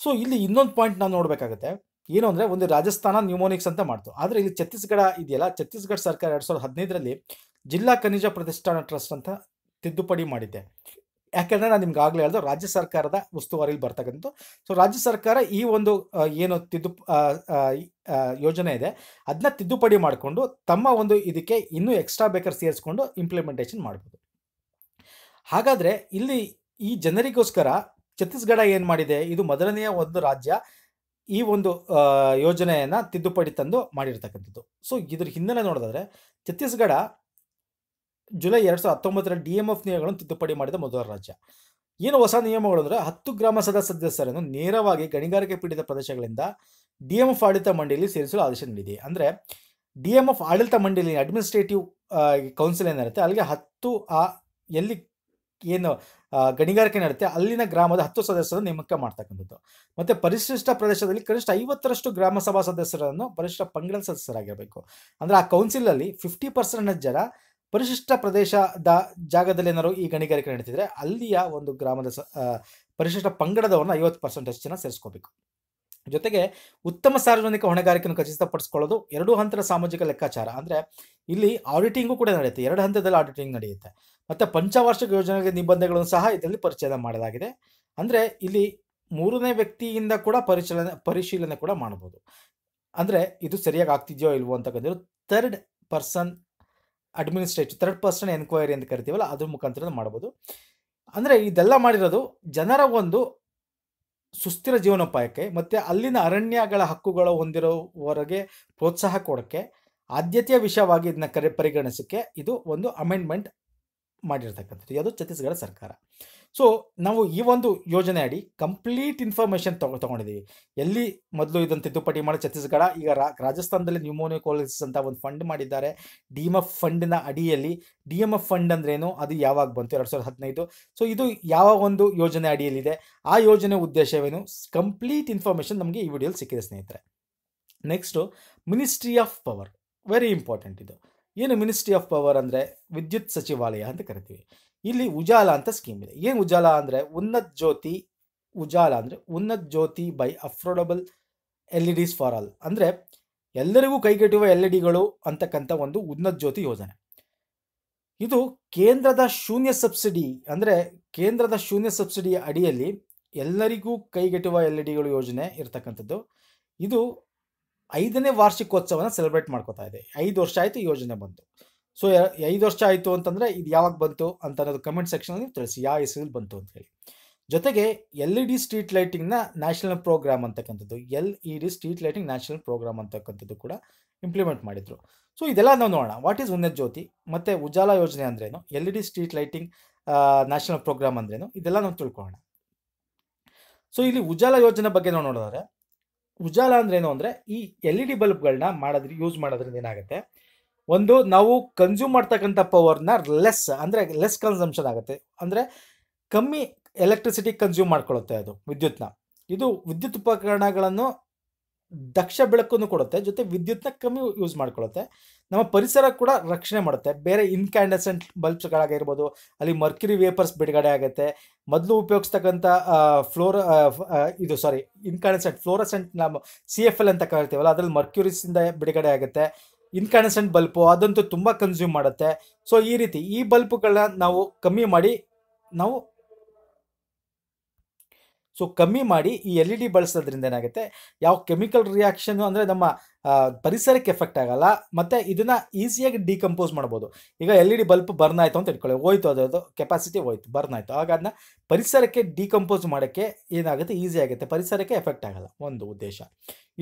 ಸೊ ಇಲ್ಲಿ ಇನ್ನೊಂದು ಪಾಯಿಂಟ್ ನಾವು ನೋಡಬೇಕಾಗುತ್ತೆ ಏನು ಅಂದರೆ ಒಂದು ರಾಜಸ್ಥಾನ ನ್ಯೂಮೋನಿಕ್ಸ್ ಅಂತ ಮಾಡ್ತು ಆದರೆ ಇಲ್ಲಿ ಛತ್ತೀಸ್ಗಢ ಇದೆಯಲ್ಲ ಛತ್ತೀಸ್ಗಢ ಸರ್ಕಾರ ಎರಡು ಸಾವಿರದ ಹದಿನೈದರಲ್ಲಿ ಜಿಲ್ಲಾ ಖನಿಜ ಪ್ರತಿಷ್ಠಾನ ಟ್ರಸ್ಟ್ ಅಂತ ತಿದ್ದುಪಡಿ ಮಾಡಿದೆ ಯಾಕೆಂದರೆ ನಾನು ನಿಮ್ಗೆ ಆಗಲೇ ಹೇಳ್ದು ರಾಜ್ಯ ಸರ್ಕಾರದ ಉಸ್ತುವಾರಿಯಲ್ಲಿ ಬರ್ತಕ್ಕಂಥ ಸೊ ರಾಜ್ಯ ಸರ್ಕಾರ ಈ ಒಂದು ಏನು ತಿದ್ದು ಯೋಜನೆ ಇದೆ ಅದನ್ನ ತಿದ್ದುಪಡಿ ಮಾಡಿಕೊಂಡು ತಮ್ಮ ಒಂದು ಇದಕ್ಕೆ ಇನ್ನೂ ಎಕ್ಸ್ಟ್ರಾ ಬೇಕರ್ ಸೇರಿಸ್ಕೊಂಡು ಇಂಪ್ಲಿಮೆಂಟೇಷನ್ ಮಾಡ್ಬೋದು ಹಾಗಾದರೆ ಇಲ್ಲಿ ಈ ಜನರಿಗೋಸ್ಕರ ಛತ್ತೀಸ್ಗಢ ಏನು ಮಾಡಿದೆ ಇದು ಮೊದಲನೆಯ ಒಂದು ರಾಜ್ಯ ಈ ಒಂದು ಯೋಜನೆಯನ್ನು ತಿದ್ದುಪಡಿ ತಂದು ಮಾಡಿರ್ತಕ್ಕಂಥದ್ದು ಸೊ ಇದ್ರ ಹಿನ್ನೆಲೆ ನೋಡಿದ್ರೆ ಛತ್ತೀಸ್ಗಢ ಜುಲೈ ಎರಡು ಸಾವಿರದ ಹತ್ತೊಂಬತ್ತರ ಡಿ ಎಂ ಎಫ್ ನಿಯಮಗಳನ್ನು ತಿದ್ದುಪಡಿ ಮಾಡಿದ ಮೊದಲ ರಾಜ್ಯ ಏನು ಹೊಸ ನಿಯಮಗಳು ಅಂದ್ರೆ ಹತ್ತು ಗ್ರಾಮ ಸದಸ್ಯರನ್ನು ನೇರವಾಗಿ ಗಣಿಗಾರಿಕೆ ಪೀಡಿತ ಪ್ರದೇಶಗಳಿಂದ ಡಿ ಎಂ ಎಫ್ ಆಡಳಿತ ಮಂಡಳಿಯಲ್ಲಿ ಸೇರಿಸಲು ಆದೇಶ ನೀಡಿದೆ ಅಂದರೆ ಡಿ ಎಂ ಎಫ್ ಆಡಳಿತ ಮಂಡಳಿ ಅಡ್ಮಿನಿಸ್ಟ್ರೇಟಿವ್ ಕೌನ್ಸಿಲ್ ಏನಿರುತ್ತೆ ಅಲ್ಲಿಗೆ ಹತ್ತು ಆ ಎಲ್ಲಿ ಏನು ಗಣಿಗಾರಿಕೆ ನಡೆಯುತ್ತೆ ಅಲ್ಲಿನ ಗ್ರಾಮದ ಹತ್ತು ಸದಸ್ಯರನ್ನು ನೇಮಕ ಮಾಡ್ತಕ್ಕಂಥದ್ದು ಮತ್ತು ಪರಿಶಿಷ್ಟ ಪ್ರದೇಶದಲ್ಲಿ ಕನಿಷ್ಠ ಐವತ್ತರಷ್ಟು ಗ್ರಾಮ ಸಭಾ ಸದಸ್ಯರನ್ನು ಪರಿಶಿಷ್ಟ ಪಂಗಡ ಸದಸ್ಯರಾಗಿರಬೇಕು ಅಂದರೆ ಆ ಕೌನ್ಸಿಲಲ್ಲಿ ಫಿಫ್ಟಿ ಪರ್ಸೆಂಟ್ ಜನ ಪರಿಶಿಷ್ಟ ಪ್ರದೇಶದ ಜಾಗದಲ್ಲಿ ಏನಾದ್ರು ಈ ಗಣಿಗಾರಿಕೆ ನಡೀತಿದ್ರೆ ಅಲ್ಲಿಯ ಒಂದು ಗ್ರಾಮದ ಪರಿಶಿಷ್ಟ ಪಂಗಡದವನ್ನ ಐವತ್ತು ಪರ್ಸೆಂಟೇಜ್ ಜನ ಸೇರಿಸ್ಕೋಬೇಕು ಜೊತೆಗೆ ಉತ್ತಮ ಸಾರ್ವಜನಿಕ ಹೊಣೆಗಾರಿಕೆಯನ್ನು ಖಚಿತಪಡಿಸ್ಕೊಳ್ಳೋದು ಎರಡು ಹಂತದ ಸಾಮಾಜಿಕ ಲೆಕ್ಕಾಚಾರ ಅಂದರೆ ಇಲ್ಲಿ ಆಡಿಟಿಂಗು ಕೂಡ ನಡೆಯುತ್ತೆ ಎರಡು ಹಂತದಲ್ಲಿ ಆಡಿಟಿಂಗ್ ನಡೆಯುತ್ತೆ ಮತ್ತು ಪಂಚವಾರ್ಷಿಕ ಯೋಜನೆಗಳ ನಿಬಂಧನೆಗಳನ್ನು ಸಹ ಇದರಲ್ಲಿ ಪರಿಚಯ ಮಾಡಲಾಗಿದೆ ಅಂದರೆ ಇಲ್ಲಿ ಮೂರನೇ ವ್ಯಕ್ತಿಯಿಂದ ಕೂಡ ಪರಿಶೀಲನೆ ಪರಿಶೀಲನೆ ಕೂಡ ಮಾಡ್ಬೋದು ಅಂದರೆ ಇದು ಸರಿಯಾಗಿ ಆಗ್ತಿದೆಯೋ ಇಲ್ವೋ ಅಂತಕ್ಕಂಥದ್ದು third person administrative third person enquiry ಅಂತ ಕರಿತೀವಲ್ಲ ಅದ್ರ ಮುಖಾಂತರ ಮಾಡ್ಬೋದು ಅಂದರೆ ಇದೆಲ್ಲ ಮಾಡಿರೋದು ಜನರ ಒಂದು ಸುಸ್ಥಿರ ಜೀವನೋಪಾಯಕ್ಕೆ ಮತ್ತು ಅಲ್ಲಿನ ಅರಣ್ಯಗಳ ಹಕ್ಕುಗಳು ಹೊಂದಿರೋವರೆಗೆ ಪ್ರೋತ್ಸಾಹ ಕೊಡೋಕ್ಕೆ ಆದ್ಯತೆಯ ವಿಷಯವಾಗಿ ಇದನ್ನ ಕರೆ ಪರಿಗಣಿಸೋಕ್ಕೆ ಇದು ಒಂದು ಅಮೆಂಡ್ಮೆಂಟ್ ಮಾಡಿರ್ತಕ್ಕಂಥದ್ದು ಯಾವುದು ಛತ್ತೀಸ್ಗಢ ಸರ್ಕಾರ ಸೊ ನಾವು ಈ ಒಂದು ಯೋಜನೆ ಅಡಿ ಕಂಪ್ಲೀಟ್ ಇನ್ಫಾರ್ಮೇಷನ್ ತಗೊ ತೊಗೊಂಡಿದ್ದೀವಿ ಎಲ್ಲಿ ಮೊದಲು ಇದನ್ನು ತಿದ್ದುಪಡಿ ಮಾಡಿ ಛತ್ತೀಸ್ಗಢ ಈಗ ರಾಜಸ್ಥಾನದಲ್ಲಿ ನ್ಯೂಮೋನಿಯೋಕೋಲಿಸಿಸ್ ಅಂತ ಒಂದು ಫಂಡ್ ಮಾಡಿದ್ದಾರೆ ಡಿ ಎಮ್ ಎಫ್ ಫಂಡ್ನ ಅಡಿಯಲ್ಲಿ ಡಿ ಎಮ್ ಎಫ್ ಫಂಡ್ ಅಂದ್ರೇನು ಅದು ಯಾವಾಗ ಬಂತು ಎರಡು ಸಾವಿರದ ಹದಿನೈದು ಸೊ ಇದು ಯಾವ ಒಂದು ಯೋಜನೆ ಅಡಿಯಲ್ಲಿದೆ ಆ ಯೋಜನೆ ಉದ್ದೇಶವೇನು ಕಂಪ್ಲೀಟ್ ಇನ್ಫಾರ್ಮೇಷನ್ ನಮಗೆ ಈ ವಿಡಿಯೋಲಿ ಸಿಕ್ಕಿದೆ ಸ್ನೇಹಿತರೆ next ministry of power very important ಇದು ಏನು ಮಿನಿಸ್ಟ್ರಿ ಆಫ್ ಪವರ್ ಅಂದರೆ ವಿದ್ಯುತ್ ಸಚಿವಾಲಯ ಅಂತ ಕರಿತೀವಿ ಇಲ್ಲಿ ಉಜಾಲ ಅಂತ ಸ್ಕೀಮ್ ಇದೆ ಏನು ಉಜಾಲ ಅಂದರೆ ಉನ್ನತ್ ಜ್ಯೋತಿ ಉಜಾಲ ಅಂದರೆ Unnat Jyoti by affordable L E Ds for all ಅಂದರೆ ಎಲ್ಲರಿಗೂ ಕೈಗೆಟುವ ಎಲ್ ಇ e ಡಿಗಳು ಅಂತಕ್ಕಂಥ ಒಂದು ಉನ್ನತ್ ಜ್ಯೋತಿ ಯೋಜನೆ ಇದು ಕೇಂದ್ರದ ಶೂನ್ಯ ಸಬ್ಸಿಡಿ ಅಂದರೆ ಕೇಂದ್ರದ ಶೂನ್ಯ ಸಬ್ಸಿಡಿಯ ಅಡಿಯಲ್ಲಿ ಎಲ್ಲರಿಗೂ ಕೈಗೆಟುವ ಎಲ್ ಇ e ಡಿಗಳು ಯೋಜನೆ ಇರತಕ್ಕಂಥದ್ದು ಇದು ಐದನೇ ವಾರ್ಷಿಕೋತ್ಸವನ ಸೆಲೆಬ್ರೇಟ್ ಮಾಡ್ಕೋತಾ ಇದೆ ಐದು ವರ್ಷ ಆಯಿತು ಯೋಜನೆ ಬಂತು ಸೊ ಐದು ವರ್ಷ ಆಯಿತು ಅಂತಂದರೆ ಇದು ಯಾವಾಗ ಬಂತು ಅಂತ ಅನ್ನೋದು ಕಮೆಂಟ್ ಸೆಕ್ಷನಲ್ಲಿ ತಿಳಿಸಿ ಯಾವ ಹೆಸರಲ್ಲಿ ಬಂತು ಅಂತ ಹೇಳಿ ಜೊತೆಗೆ ಎಲ್ ಇ ಡಿ ಸ್ಟ್ರೀಟ್ ಲೈಟಿಂಗ್ನ ನ್ಯಾಷನಲ್ ಪ್ರೋಗ್ರಾಮ್ ಅಂತಕ್ಕಂಥದ್ದು L E D street lighting national programme ಅಂತಕ್ಕಂಥದ್ದು ಕೂಡ ಇಂಪ್ಲಿಮೆಂಟ್ ಮಾಡಿದರು ಸೊ ಇದೆಲ್ಲ ನಾವು ನೋಡೋಣ ವಾಟ್ ಈಸ್ ಉನ್ನತ್ ಜ್ಯೋತಿ ಮತ್ತು ಉಜಾಲ ಯೋಜನೆ ಅಂದ್ರೇನು L E D street lighting national programme ಅಂದ್ರೇನು ಇದೆಲ್ಲ ನಾವು ತಿಳ್ಕೊಳ್ಳೋಣ ಸೊ ಇಲ್ಲಿ ಉಜಾಲ ಯೋಜನೆ ಬಗ್ಗೆ ನಾವು ನೋಡಿದ್ರೆ ಉಜಾಲ ಅಂದ್ರೇನು ಅಂದರೆ ಈ ಎಲ್ ಇ ಡಿ ಬಲ್ಬ್ಗಳನ್ನ ಮಾಡೋದ್ರ ಯೂಸ್ ಮಾಡೋದ್ರಿಂದ ಏನಾಗುತ್ತೆ ಒಂದು ನಾವು ಕನ್ಸ್ಯೂಮ್ ಮಾಡ್ತಕ್ಕಂಥ ಪವರ್ನ ಲೆಸ್ ಅಂದರೆ ಲೆಸ್ ಕನ್ಸಂಪ್ಷನ್ ಆಗುತ್ತೆ ಅಂದರೆ ಕಮ್ಮಿ ಎಲೆಕ್ಟ್ರಿಸಿಟಿ ಕನ್ಸ್ಯೂಮ್ ಮಾಡ್ಕೊಳ್ಳುತ್ತೆ ಅದು ವಿದ್ಯುತ್ನ ಇದು ವಿದ್ಯುತ್ ಉಪಕರಣಗಳನ್ನು ದಕ್ಷ ಬೆಳಕನ್ನು ಕೊಡುತ್ತೆ ಜೊತೆ ವಿದ್ಯುತ್ನ ಕಮ್ಮಿ ಯೂಸ್ ಮಾಡ್ಕೊಳ್ಳುತ್ತೆ ನಮ್ಮ ಪರಿಸರ ಕೂಡ ರಕ್ಷಣೆ ಮಾಡುತ್ತೆ ಬೇರೆ ಇನ್ಕ್ಯಾಂಡಸೆಂಟ್ ಬಲ್ಬ್ಸ್ಗಳಾಗಿರ್ಬೋದು ಅಲ್ಲಿ ಮರ್ಕ್ಯುರಿ ವೇಪರ್ಸ್ ಬಿಡುಗಡೆ ಆಗುತ್ತೆ ಮೊದಲು ಉಪಯೋಗಿಸ್ತಕ್ಕಂಥ ಫ್ಲೋರ ಇದು ಸಾರಿ ಇನ್ಕ್ಯಾಂಡಸೆಂಟ್ ಫ್ಲೋರಸೆಂಟ್ ನಾವು ಸಿ ಎಫ್ ಎಲ್ ಅಂತ ಕರಿತೀವಲ್ಲ ಅದರಲ್ಲಿ ಮರ್ಕ್ಯೂರಿಸಿಂದ ಬಿಡುಗಡೆ ಆಗುತ್ತೆ ಇನ್ಕ್ಯಾಂಡಸೆಂಟ್ ಬಲ್ಪು ಅದಂತೂ ತುಂಬ ಕನ್ಸ್ಯೂಮ್ ಮಾಡುತ್ತೆ ಸೊ ಈ ರೀತಿ ಈ ಬಲ್ಪ್ಗಳನ್ನ ನಾವು ಕಮ್ಮಿ ಮಾಡಿ ನಾವು ಸೊ ಕಮ್ಮಿ ಮಾಡಿ ಈ ಎಲ್ ಇ ಡಿ ಬಳಸೋದ್ರಿಂದ ಏನಾಗುತ್ತೆ ಯಾವ ಕೆಮಿಕಲ್ ರಿಯಾಕ್ಷನ್ ಅಂದರೆ ನಮ್ಮ ಪರಿಸರಕ್ಕೆ ಎಫೆಕ್ಟ್ ಆಗಲ್ಲ ಮತ್ತು ಇದನ್ನು ಈಸಿಯಾಗಿ ಡಿಕಂಪೋಸ್ ಮಾಡ್ಬೋದು ಈಗ L E e D bulb burn ಆಯಿತು ಅಂತ ಇಟ್ಕೊಳ್ಳಿ ಹೋಯ್ತು ಅದು ಕೆಪಾಸಿಟಿ ಹೋಯ್ತು ಬರ್ನ್ ಆಯಿತು ಆಗ ಅದನ್ನ ಪರಿಸರಕ್ಕೆ ಡಿಕಂಪೋಸ್ ಮಾಡೋಕ್ಕೆ ಏನಾಗುತ್ತೆ ಈಸಿ ಆಗುತ್ತೆ ಪರಿಸರಕ್ಕೆ ಎಫೆಕ್ಟ್ ಆಗಲ್ಲ ಒಂದು ಉದ್ದೇಶ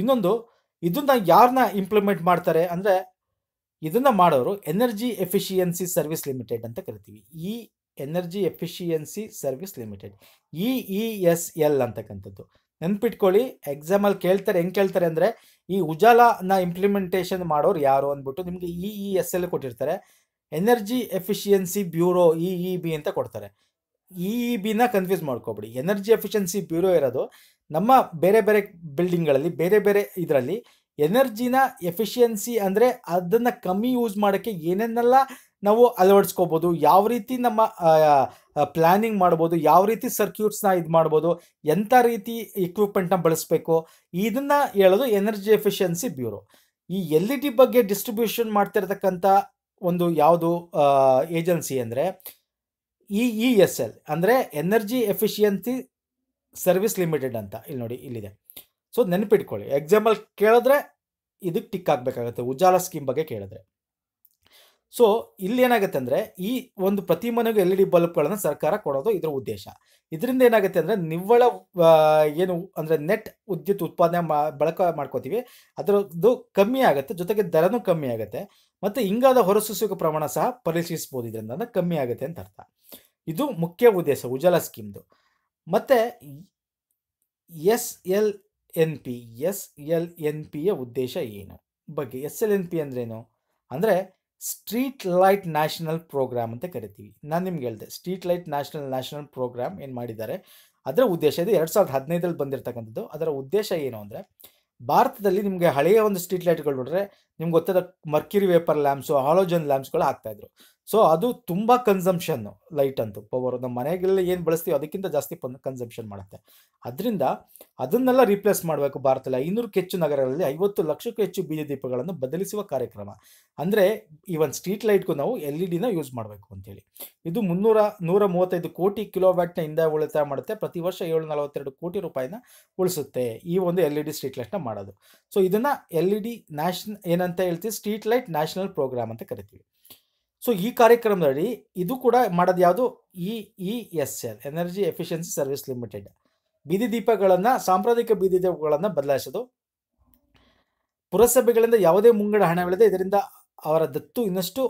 ಇನ್ನೊಂದು ಇದನ್ನ ಯಾರನ್ನ ಇಂಪ್ಲಿಮೆಂಟ್ ಮಾಡ್ತಾರೆ ಅಂದರೆ ಇದನ್ನು ಮಾಡೋರು ಎನರ್ಜಿ ಎಫಿಷಿಯನ್ಸಿ ಸರ್ವಿಸ್ ಲಿಮಿಟೆಡ್ ಅಂತ ಕರಿತೀವಿ ಈ energy efficiency service limited E E S L ಅಂತಕ್ಕಂಥದ್ದು ನೆನ್ಪಿಟ್ಕೊಳ್ಳಿ ಎಕ್ಸಾಮಲ್ಲಿ ಕೇಳ್ತಾರೆ ಹೆಂಗೆ ಕೇಳ್ತಾರೆ ಅಂದರೆ ಈ ಉಜಾಲನ ಇಂಪ್ಲಿಮೆಂಟೇಷನ್ ಮಾಡೋರು ಯಾರು ಅಂದ್ಬಿಟ್ಟು ನಿಮಗೆ E e E e S L ಕೊಟ್ಟಿರ್ತಾರೆ energy efficiency bureau E E B ಅಂತ ಕೊಡ್ತಾರೆ ಇ ಇ ಬಿನ ಕನ್ಫ್ಯೂಸ್ ಮಾಡ್ಕೊಬಿಡಿ ಎನರ್ಜಿ ಎಫಿಷಿಯನ್ಸಿ ಬ್ಯೂರೋ ಇರೋದು ನಮ್ಮ ಬೇರೆ ಬೇರೆ ಬಿಲ್ಡಿಂಗ್ಗಳಲ್ಲಿ ಬೇರೆ ಬೇರೆ ಇದರಲ್ಲಿ ಎನರ್ಜಿನ ಎಫಿಷಿಯನ್ಸಿ ಅಂದರೆ ಅದನ್ನು ಕಮ್ಮಿ ಯೂಸ್ ಮಾಡೋಕ್ಕೆ ಏನೇನೆಲ್ಲ ನಾವು ಅಳವಡಿಸ್ಕೋಬೋದು ಯಾವ ರೀತಿ ನಮ್ಮ ಪ್ಲ್ಯಾನಿಂಗ್ ಮಾಡ್ಬೋದು ಯಾವ ರೀತಿ ಸರ್ಕ್ಯೂಟ್ಸ್ನ ಇದು ಮಾಡ್ಬೋದು ಎಂಥ ರೀತಿ ಇಕ್ವಿಪ್ಮೆಂಟ್ನ ಬಳಸಬೇಕು ಇದನ್ನು ಹೇಳೋದು ಎನರ್ಜಿ ಎಫಿಷಿಯನ್ಸಿ ಬ್ಯೂರೋ ಈ ಎಲ್ ಇ ಡಿ ಬಗ್ಗೆ ಡಿಸ್ಟ್ರಿಬ್ಯೂಷನ್ ಮಾಡ್ತಿರ್ತಕ್ಕಂಥ ಒಂದು ಯಾವುದು ಏಜೆನ್ಸಿ ಅಂದರೆ ಇ ಇ ಎಸ್ ಎಲ್ ಅಂದರೆ ಎನರ್ಜಿ ಎಫಿಷಿಯನ್ಸಿ ಸರ್ವಿಸ್ ಲಿಮಿಟೆಡ್ ಅಂತ ಇಲ್ಲಿ ನೋಡಿ ಇಲ್ಲಿದೆ ಸೊ ನೆನಪಿಟ್ಕೊಳ್ಳಿ ಎಕ್ಸಾಂಪಲ್ ಕೇಳಿದ್ರೆ ಇದಕ್ಕೆ ಟಿಕ್ ಆಗಬೇಕಾಗುತ್ತೆ ಉಜಾಲ ಸ್ಕೀಮ್ ಬಗ್ಗೆ ಕೇಳಿದ್ರೆ ಸೊ ಇಲ್ಲಿ ಏನಾಗುತ್ತೆ ಅಂದರೆ ಈ ಒಂದು ಪ್ರತಿ ಮನೆಗೂ ಎಲ್ ಇ e ಡಿ ಬಲ್ಬ್ಗಳನ್ನು ಸರ್ಕಾರ ಕೊಡೋದು ಇದರ ಉದ್ದೇಶ ಇದರಿಂದ ಏನಾಗುತ್ತೆ ಅಂದರೆ ನಿವ್ವಳ ಏನು ಅಂದರೆ ನೆಟ್ ವಿದ್ಯುತ್ ಉತ್ಪಾದನೆ ಮಾ ಬಳಕೆ ಮಾಡ್ಕೋತೀವಿ ಅದರದ್ದು ಕಮ್ಮಿ ಆಗುತ್ತೆ ಜೊತೆಗೆ ದರನೂ ಕಮ್ಮಿ ಆಗುತ್ತೆ ಮತ್ತು ಇಂಗಾದ ಹೊರಸೂಸುವ ಪ್ರಮಾಣ ಸಹ ಪರಿಶೀಲಿಸ್ಬೋದು ಇದರಿಂದ ಕಮ್ಮಿ ಆಗುತ್ತೆ ಅಂತ ಅರ್ಥ ಇದು ಮುಖ್ಯ ಉದ್ದೇಶ ಉಜಾಲ ಸ್ಕೀಮ್ದು ಮತ್ತು S L N P S L N ಪಿಯ ಉದ್ದೇಶ ಏನು ಬಗ್ಗೆ ಎಸ್ ಎಲ್ ಎನ್ ಪಿ ಅಂದ್ರೇನು ಅಂದರೆ ಸ್ಟ್ರೀಟ್ ಲೈಟ್ ನ್ಯಾಷನಲ್ ಪ್ರೋಗ್ರಾಮ್ ಅಂತ ಕರಿತೀವಿ ನಾನು ನಿಮ್ಗೆ ಹೇಳಿದೆ street light national national programme ಏನು ಮಾಡಿದ್ದಾರೆ ಅದರ ಉದ್ದೇಶ ಇದು ಎರಡು ಸಾವಿರದ ಹದಿನೈದರಲ್ಲಿ ಬಂದಿರತಕ್ಕಂಥದ್ದು ಅದರ ಉದ್ದೇಶ ಏನು ಅಂದರೆ ಭಾರತದಲ್ಲಿ ನಿಮಗೆ ಹಳೆಯ ಒಂದು ಸ್ಟ್ರೀಟ್ ಲೈಟ್ಗಳು ನೋಡ್ರೆ ನಿಮ್ಗೆ ಗೊತ್ತಾದ ಮರ್ಕ್ಯೂರಿ ವೇಪರ್ ಲ್ಯಾಂಪ್ಸು ಹಾಲೋಜನ್ ಲ್ಯಾಂಪ್ಸ್ಗಳು ಹಾಕ್ತಾಯಿದ್ರು ಸೊ ಅದು ತುಂಬ ಕನ್ಸಂಪ್ಷನ್ ಲೈಟ್ ಅಂತ ಪವರ್ ನಮ್ಮ ಮನೆಗೆಲ್ಲ ಏನು ಬಳಸ್ತೀವಿ ಅದಕ್ಕಿಂತ ಜಾಸ್ತಿ ಕನ್ಸಂಪ್ಷನ್ ಮಾಡುತ್ತೆ ಅದರಿಂದ ಅದನ್ನೆಲ್ಲ ರಿಪ್ಲೇಸ್ ಮಾಡಬೇಕು ಭಾರತದಲ್ಲಿ ಐನೂರಕ್ಕೆ ಹೆಚ್ಚು ನಗರಗಳಲ್ಲಿ ಐವತ್ತು ಲಕ್ಷಕ್ಕೂ ಹೆಚ್ಚು ಬೀದಿ ದೀಪಗಳನ್ನು ಬದಲಿಸುವ ಕಾರ್ಯಕ್ರಮ ಅಂದರೆ ಒಂದು ಸ್ಟ್ರೀಟ್ ಲೈಟ್ಗೂ ನಾವು ಎಲ್ ಇ e ಡಿನ ಯೂಸ್ ಮಾಡಬೇಕು ಅಂತೇಳಿ ಇದು ಮುನ್ನೂರ ನೂರ ಮೂವತ್ತೈದು ಕೋಟಿ ಕಿಲೋ ವ್ಯಾಟ್ನ ಉಳಿತಾಯ ಮಾಡುತ್ತೆ ಪ್ರತಿ ವರ್ಷ ಏಳು ನಲವತ್ತೆರಡು ಕೋಟಿ ರೂಪಾಯಿನ ಉಳಿಸುತ್ತೆ ಈ ಒಂದು ಎಲ್ ಇ ಡಿ ಸ್ಟ್ರೀಟ್ ಲೈಟ್ನ ಮಾಡೋದು ಸೊ ಇದನ್ನು ಎಲ್ ಇ ಡಿ ನ್ಯಾಷನ್ ಏನಂತ ಹೇಳ್ತೀವಿ ಸ್ಟ್ರೀಟ್ ಲೈಟ್ ನ್ಯಾಷನಲ್ ಪ್ರೋಗ್ರಾಮ್ ಅಂತ ಕರಿತೀವಿ ಸೊ ಈ ಕಾರ್ಯಕ್ರಮದಲ್ಲಿ ಇದು ಕೂಡ ಮಾಡೋದು ಯಾವುದು E E S L energy efficiency service limited ಬೀದಿ ದೀಪಗಳನ್ನು ಸಾಂಪ್ರದಾಯಿಕ ಬೀದಿ ದೀಪಗಳನ್ನು ಬದಲಾಯಿಸೋದು ಪುರಸಭೆಗಳಿಂದ ಯಾವುದೇ ಮುಂಗಡ ಹಣವಿಲ್ಲದೆ ಇದರಿಂದ ಅವರ ದತ್ತು ಇನ್ನಷ್ಟು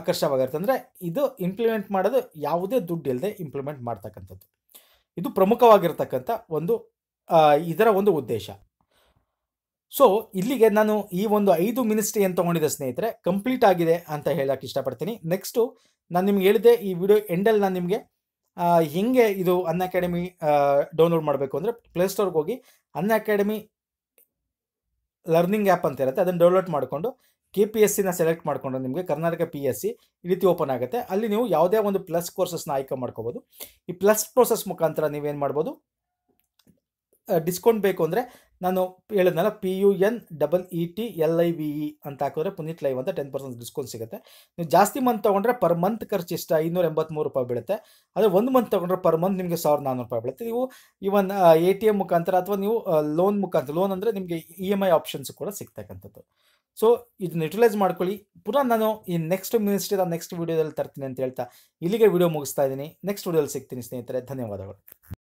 ಆಕರ್ಷವಾಗಿರುತ್ತೆ ಅಂದರೆ ಇದು ಇಂಪ್ಲಿಮೆಂಟ್ ಮಾಡೋದು ಯಾವುದೇ ದುಡ್ಡು ಇಲ್ಲದೆ ಇಂಪ್ಲಿಮೆಂಟ್ ಮಾಡ್ತಕ್ಕಂಥದ್ದು ಇದು ಪ್ರಮುಖವಾಗಿರ್ತಕ್ಕಂಥ ಒಂದು ಇದರ ಒಂದು ಉದ್ದೇಶ ಸೊ ಇಲ್ಲಿಗೆ ನಾನು ಈ ಒಂದು ಐದು ಮಿನಿಸ್ಟ್ರಿ ಏನು ತೊಗೊಂಡಿದ್ದೆ ಸ್ನೇಹಿತರೆ ಕಂಪ್ಲೀಟ್ ಆಗಿದೆ ಅಂತ ಹೇಳಕ್ಕೆ ಇಷ್ಟಪಡ್ತೀನಿ ನೆಕ್ಸ್ಟು ನಾನು ನಿಮ್ಗೆ ಹೇಳಿದೆ ಈ ವಿಡಿಯೋ ಎಂಡಲ್ಲಿ ನಾನು ನಿಮಗೆ ಹೆಂಗೆ ಇದು ಅನ್ನ ಅಕಾಡೆಮಿ ಡೌನ್ಲೋಡ್ ಮಾಡಬೇಕು ಅಂದರೆ ಪ್ಲೇಸ್ಟೋರ್ಗೆ ಹೋಗಿ ಅನ್ನ ಅಕಾಡೆಮಿ ಲರ್ನಿಂಗ್ ಆ್ಯಪ್ ಅಂತ ಇರುತ್ತೆ ಅದನ್ನು ಡೌನ್ಲೋಡ್ ಮಾಡಿಕೊಂಡು ಕೆ ಪಿ ಎಸ್ ಸಿನ ಸೆಲೆಕ್ಟ್ ಮಾಡಿಕೊಂಡು ನಿಮಗೆ ಕರ್ನಾಟಕ ಪಿ ಎಸ್ ಸಿ ಈ ರೀತಿ ಓಪನ್ ಆಗುತ್ತೆ ಅಲ್ಲಿ ನೀವು ಯಾವುದೇ ಒಂದು ಪ್ಲಸ್ ಕೋರ್ಸಸ್ನ ಆಯ್ಕೆ ಮಾಡ್ಕೋಬೋದು ಈ ಪ್ಲಸ್ ಪ್ರೋಸೆಸ್ ಮುಖಾಂತರ ನೀವೇನು ಮಾಡ್ಬೋದು ಡಿಸ್ಕೌಂಟ್ ಬೇಕು ಅಂದರೆ ನಾನು ಹೇಳಿದ್ನಲ್ಲ P U N double E T L I V E ಅಂತ ಹಾಕಿದ್ರೆ ಪುನೀತ್ ಲೈವ್ ಅಂತ ಟೆನ್ ಪರ್ಸೆಂಟ್ ಡಿಸ್ಕೌಂಟ್ ಸಿಗುತ್ತೆ ನೀವು ಜಾಸ್ತಿ ಮಂತ್ ತೊಗೊಂಡ್ರೆ ಪರ್ ಮಂತ್ ಖರ್ಚು ಇಷ್ಟ ಇನ್ನೂರ ಎಂಬತ್ತ್ಮೂರು ರೂಪಾಯಿ ಬೀಳುತ್ತೆ ಆದರೆ ಒಂದು ಮಂತ್ ತೊಗೊಂಡ್ರೆ ಪರ್ ಮಂತ್ ನಿಮಗೆ ಸಾವಿರದ ನಾನ್ನೂರು ರೂಪಾಯಿ ಬೀಳುತ್ತೆ ನೀವು ಇವನ್ ಎ ಟಿ ಎಮ್ ಮುಖಾಂತರ ಅಥವಾ ನೀವು ಲೋನ್ ಮುಖಾಂತರ ಲೋನ್ ಅಂದರೆ ನಿಮಗೆ ಇ ಎಮ್ ಐ ಆಪ್ಷನ್ಸ್ ಕೂಡ ಸಿಗ್ತಕ್ಕಂಥದ್ದು ಸೊ ಇದನ್ನ ಯುಟಿಲೈಸ್ ಮಾಡ್ಕೊಳ್ಳಿ ಪುನಃ ನಾನು ಈ ನೆಕ್ಸ್ಟ್ ಮಿನಿಸ್ಟ್ರಿ ನೆಕ್ಸ್ಟ್ ವೀಡಿಯೋದಲ್ಲಿ ತರ್ತೀನಿ ಅಂತ ಹೇಳ್ತಾ ಇಲ್ಲಿಗೆ ವಿಡಿಯೋ ಮುಗಿಸ್ತಾ ಇದ್ದೀನಿ ನೆಕ್ಸ್ಟ್ ವೀಡಿಯೋದಲ್ಲಿ ಸಿಗ್ತೀನಿ ಸ್ನೇಹಿತರೆ ಧನ್ಯವಾದಗಳು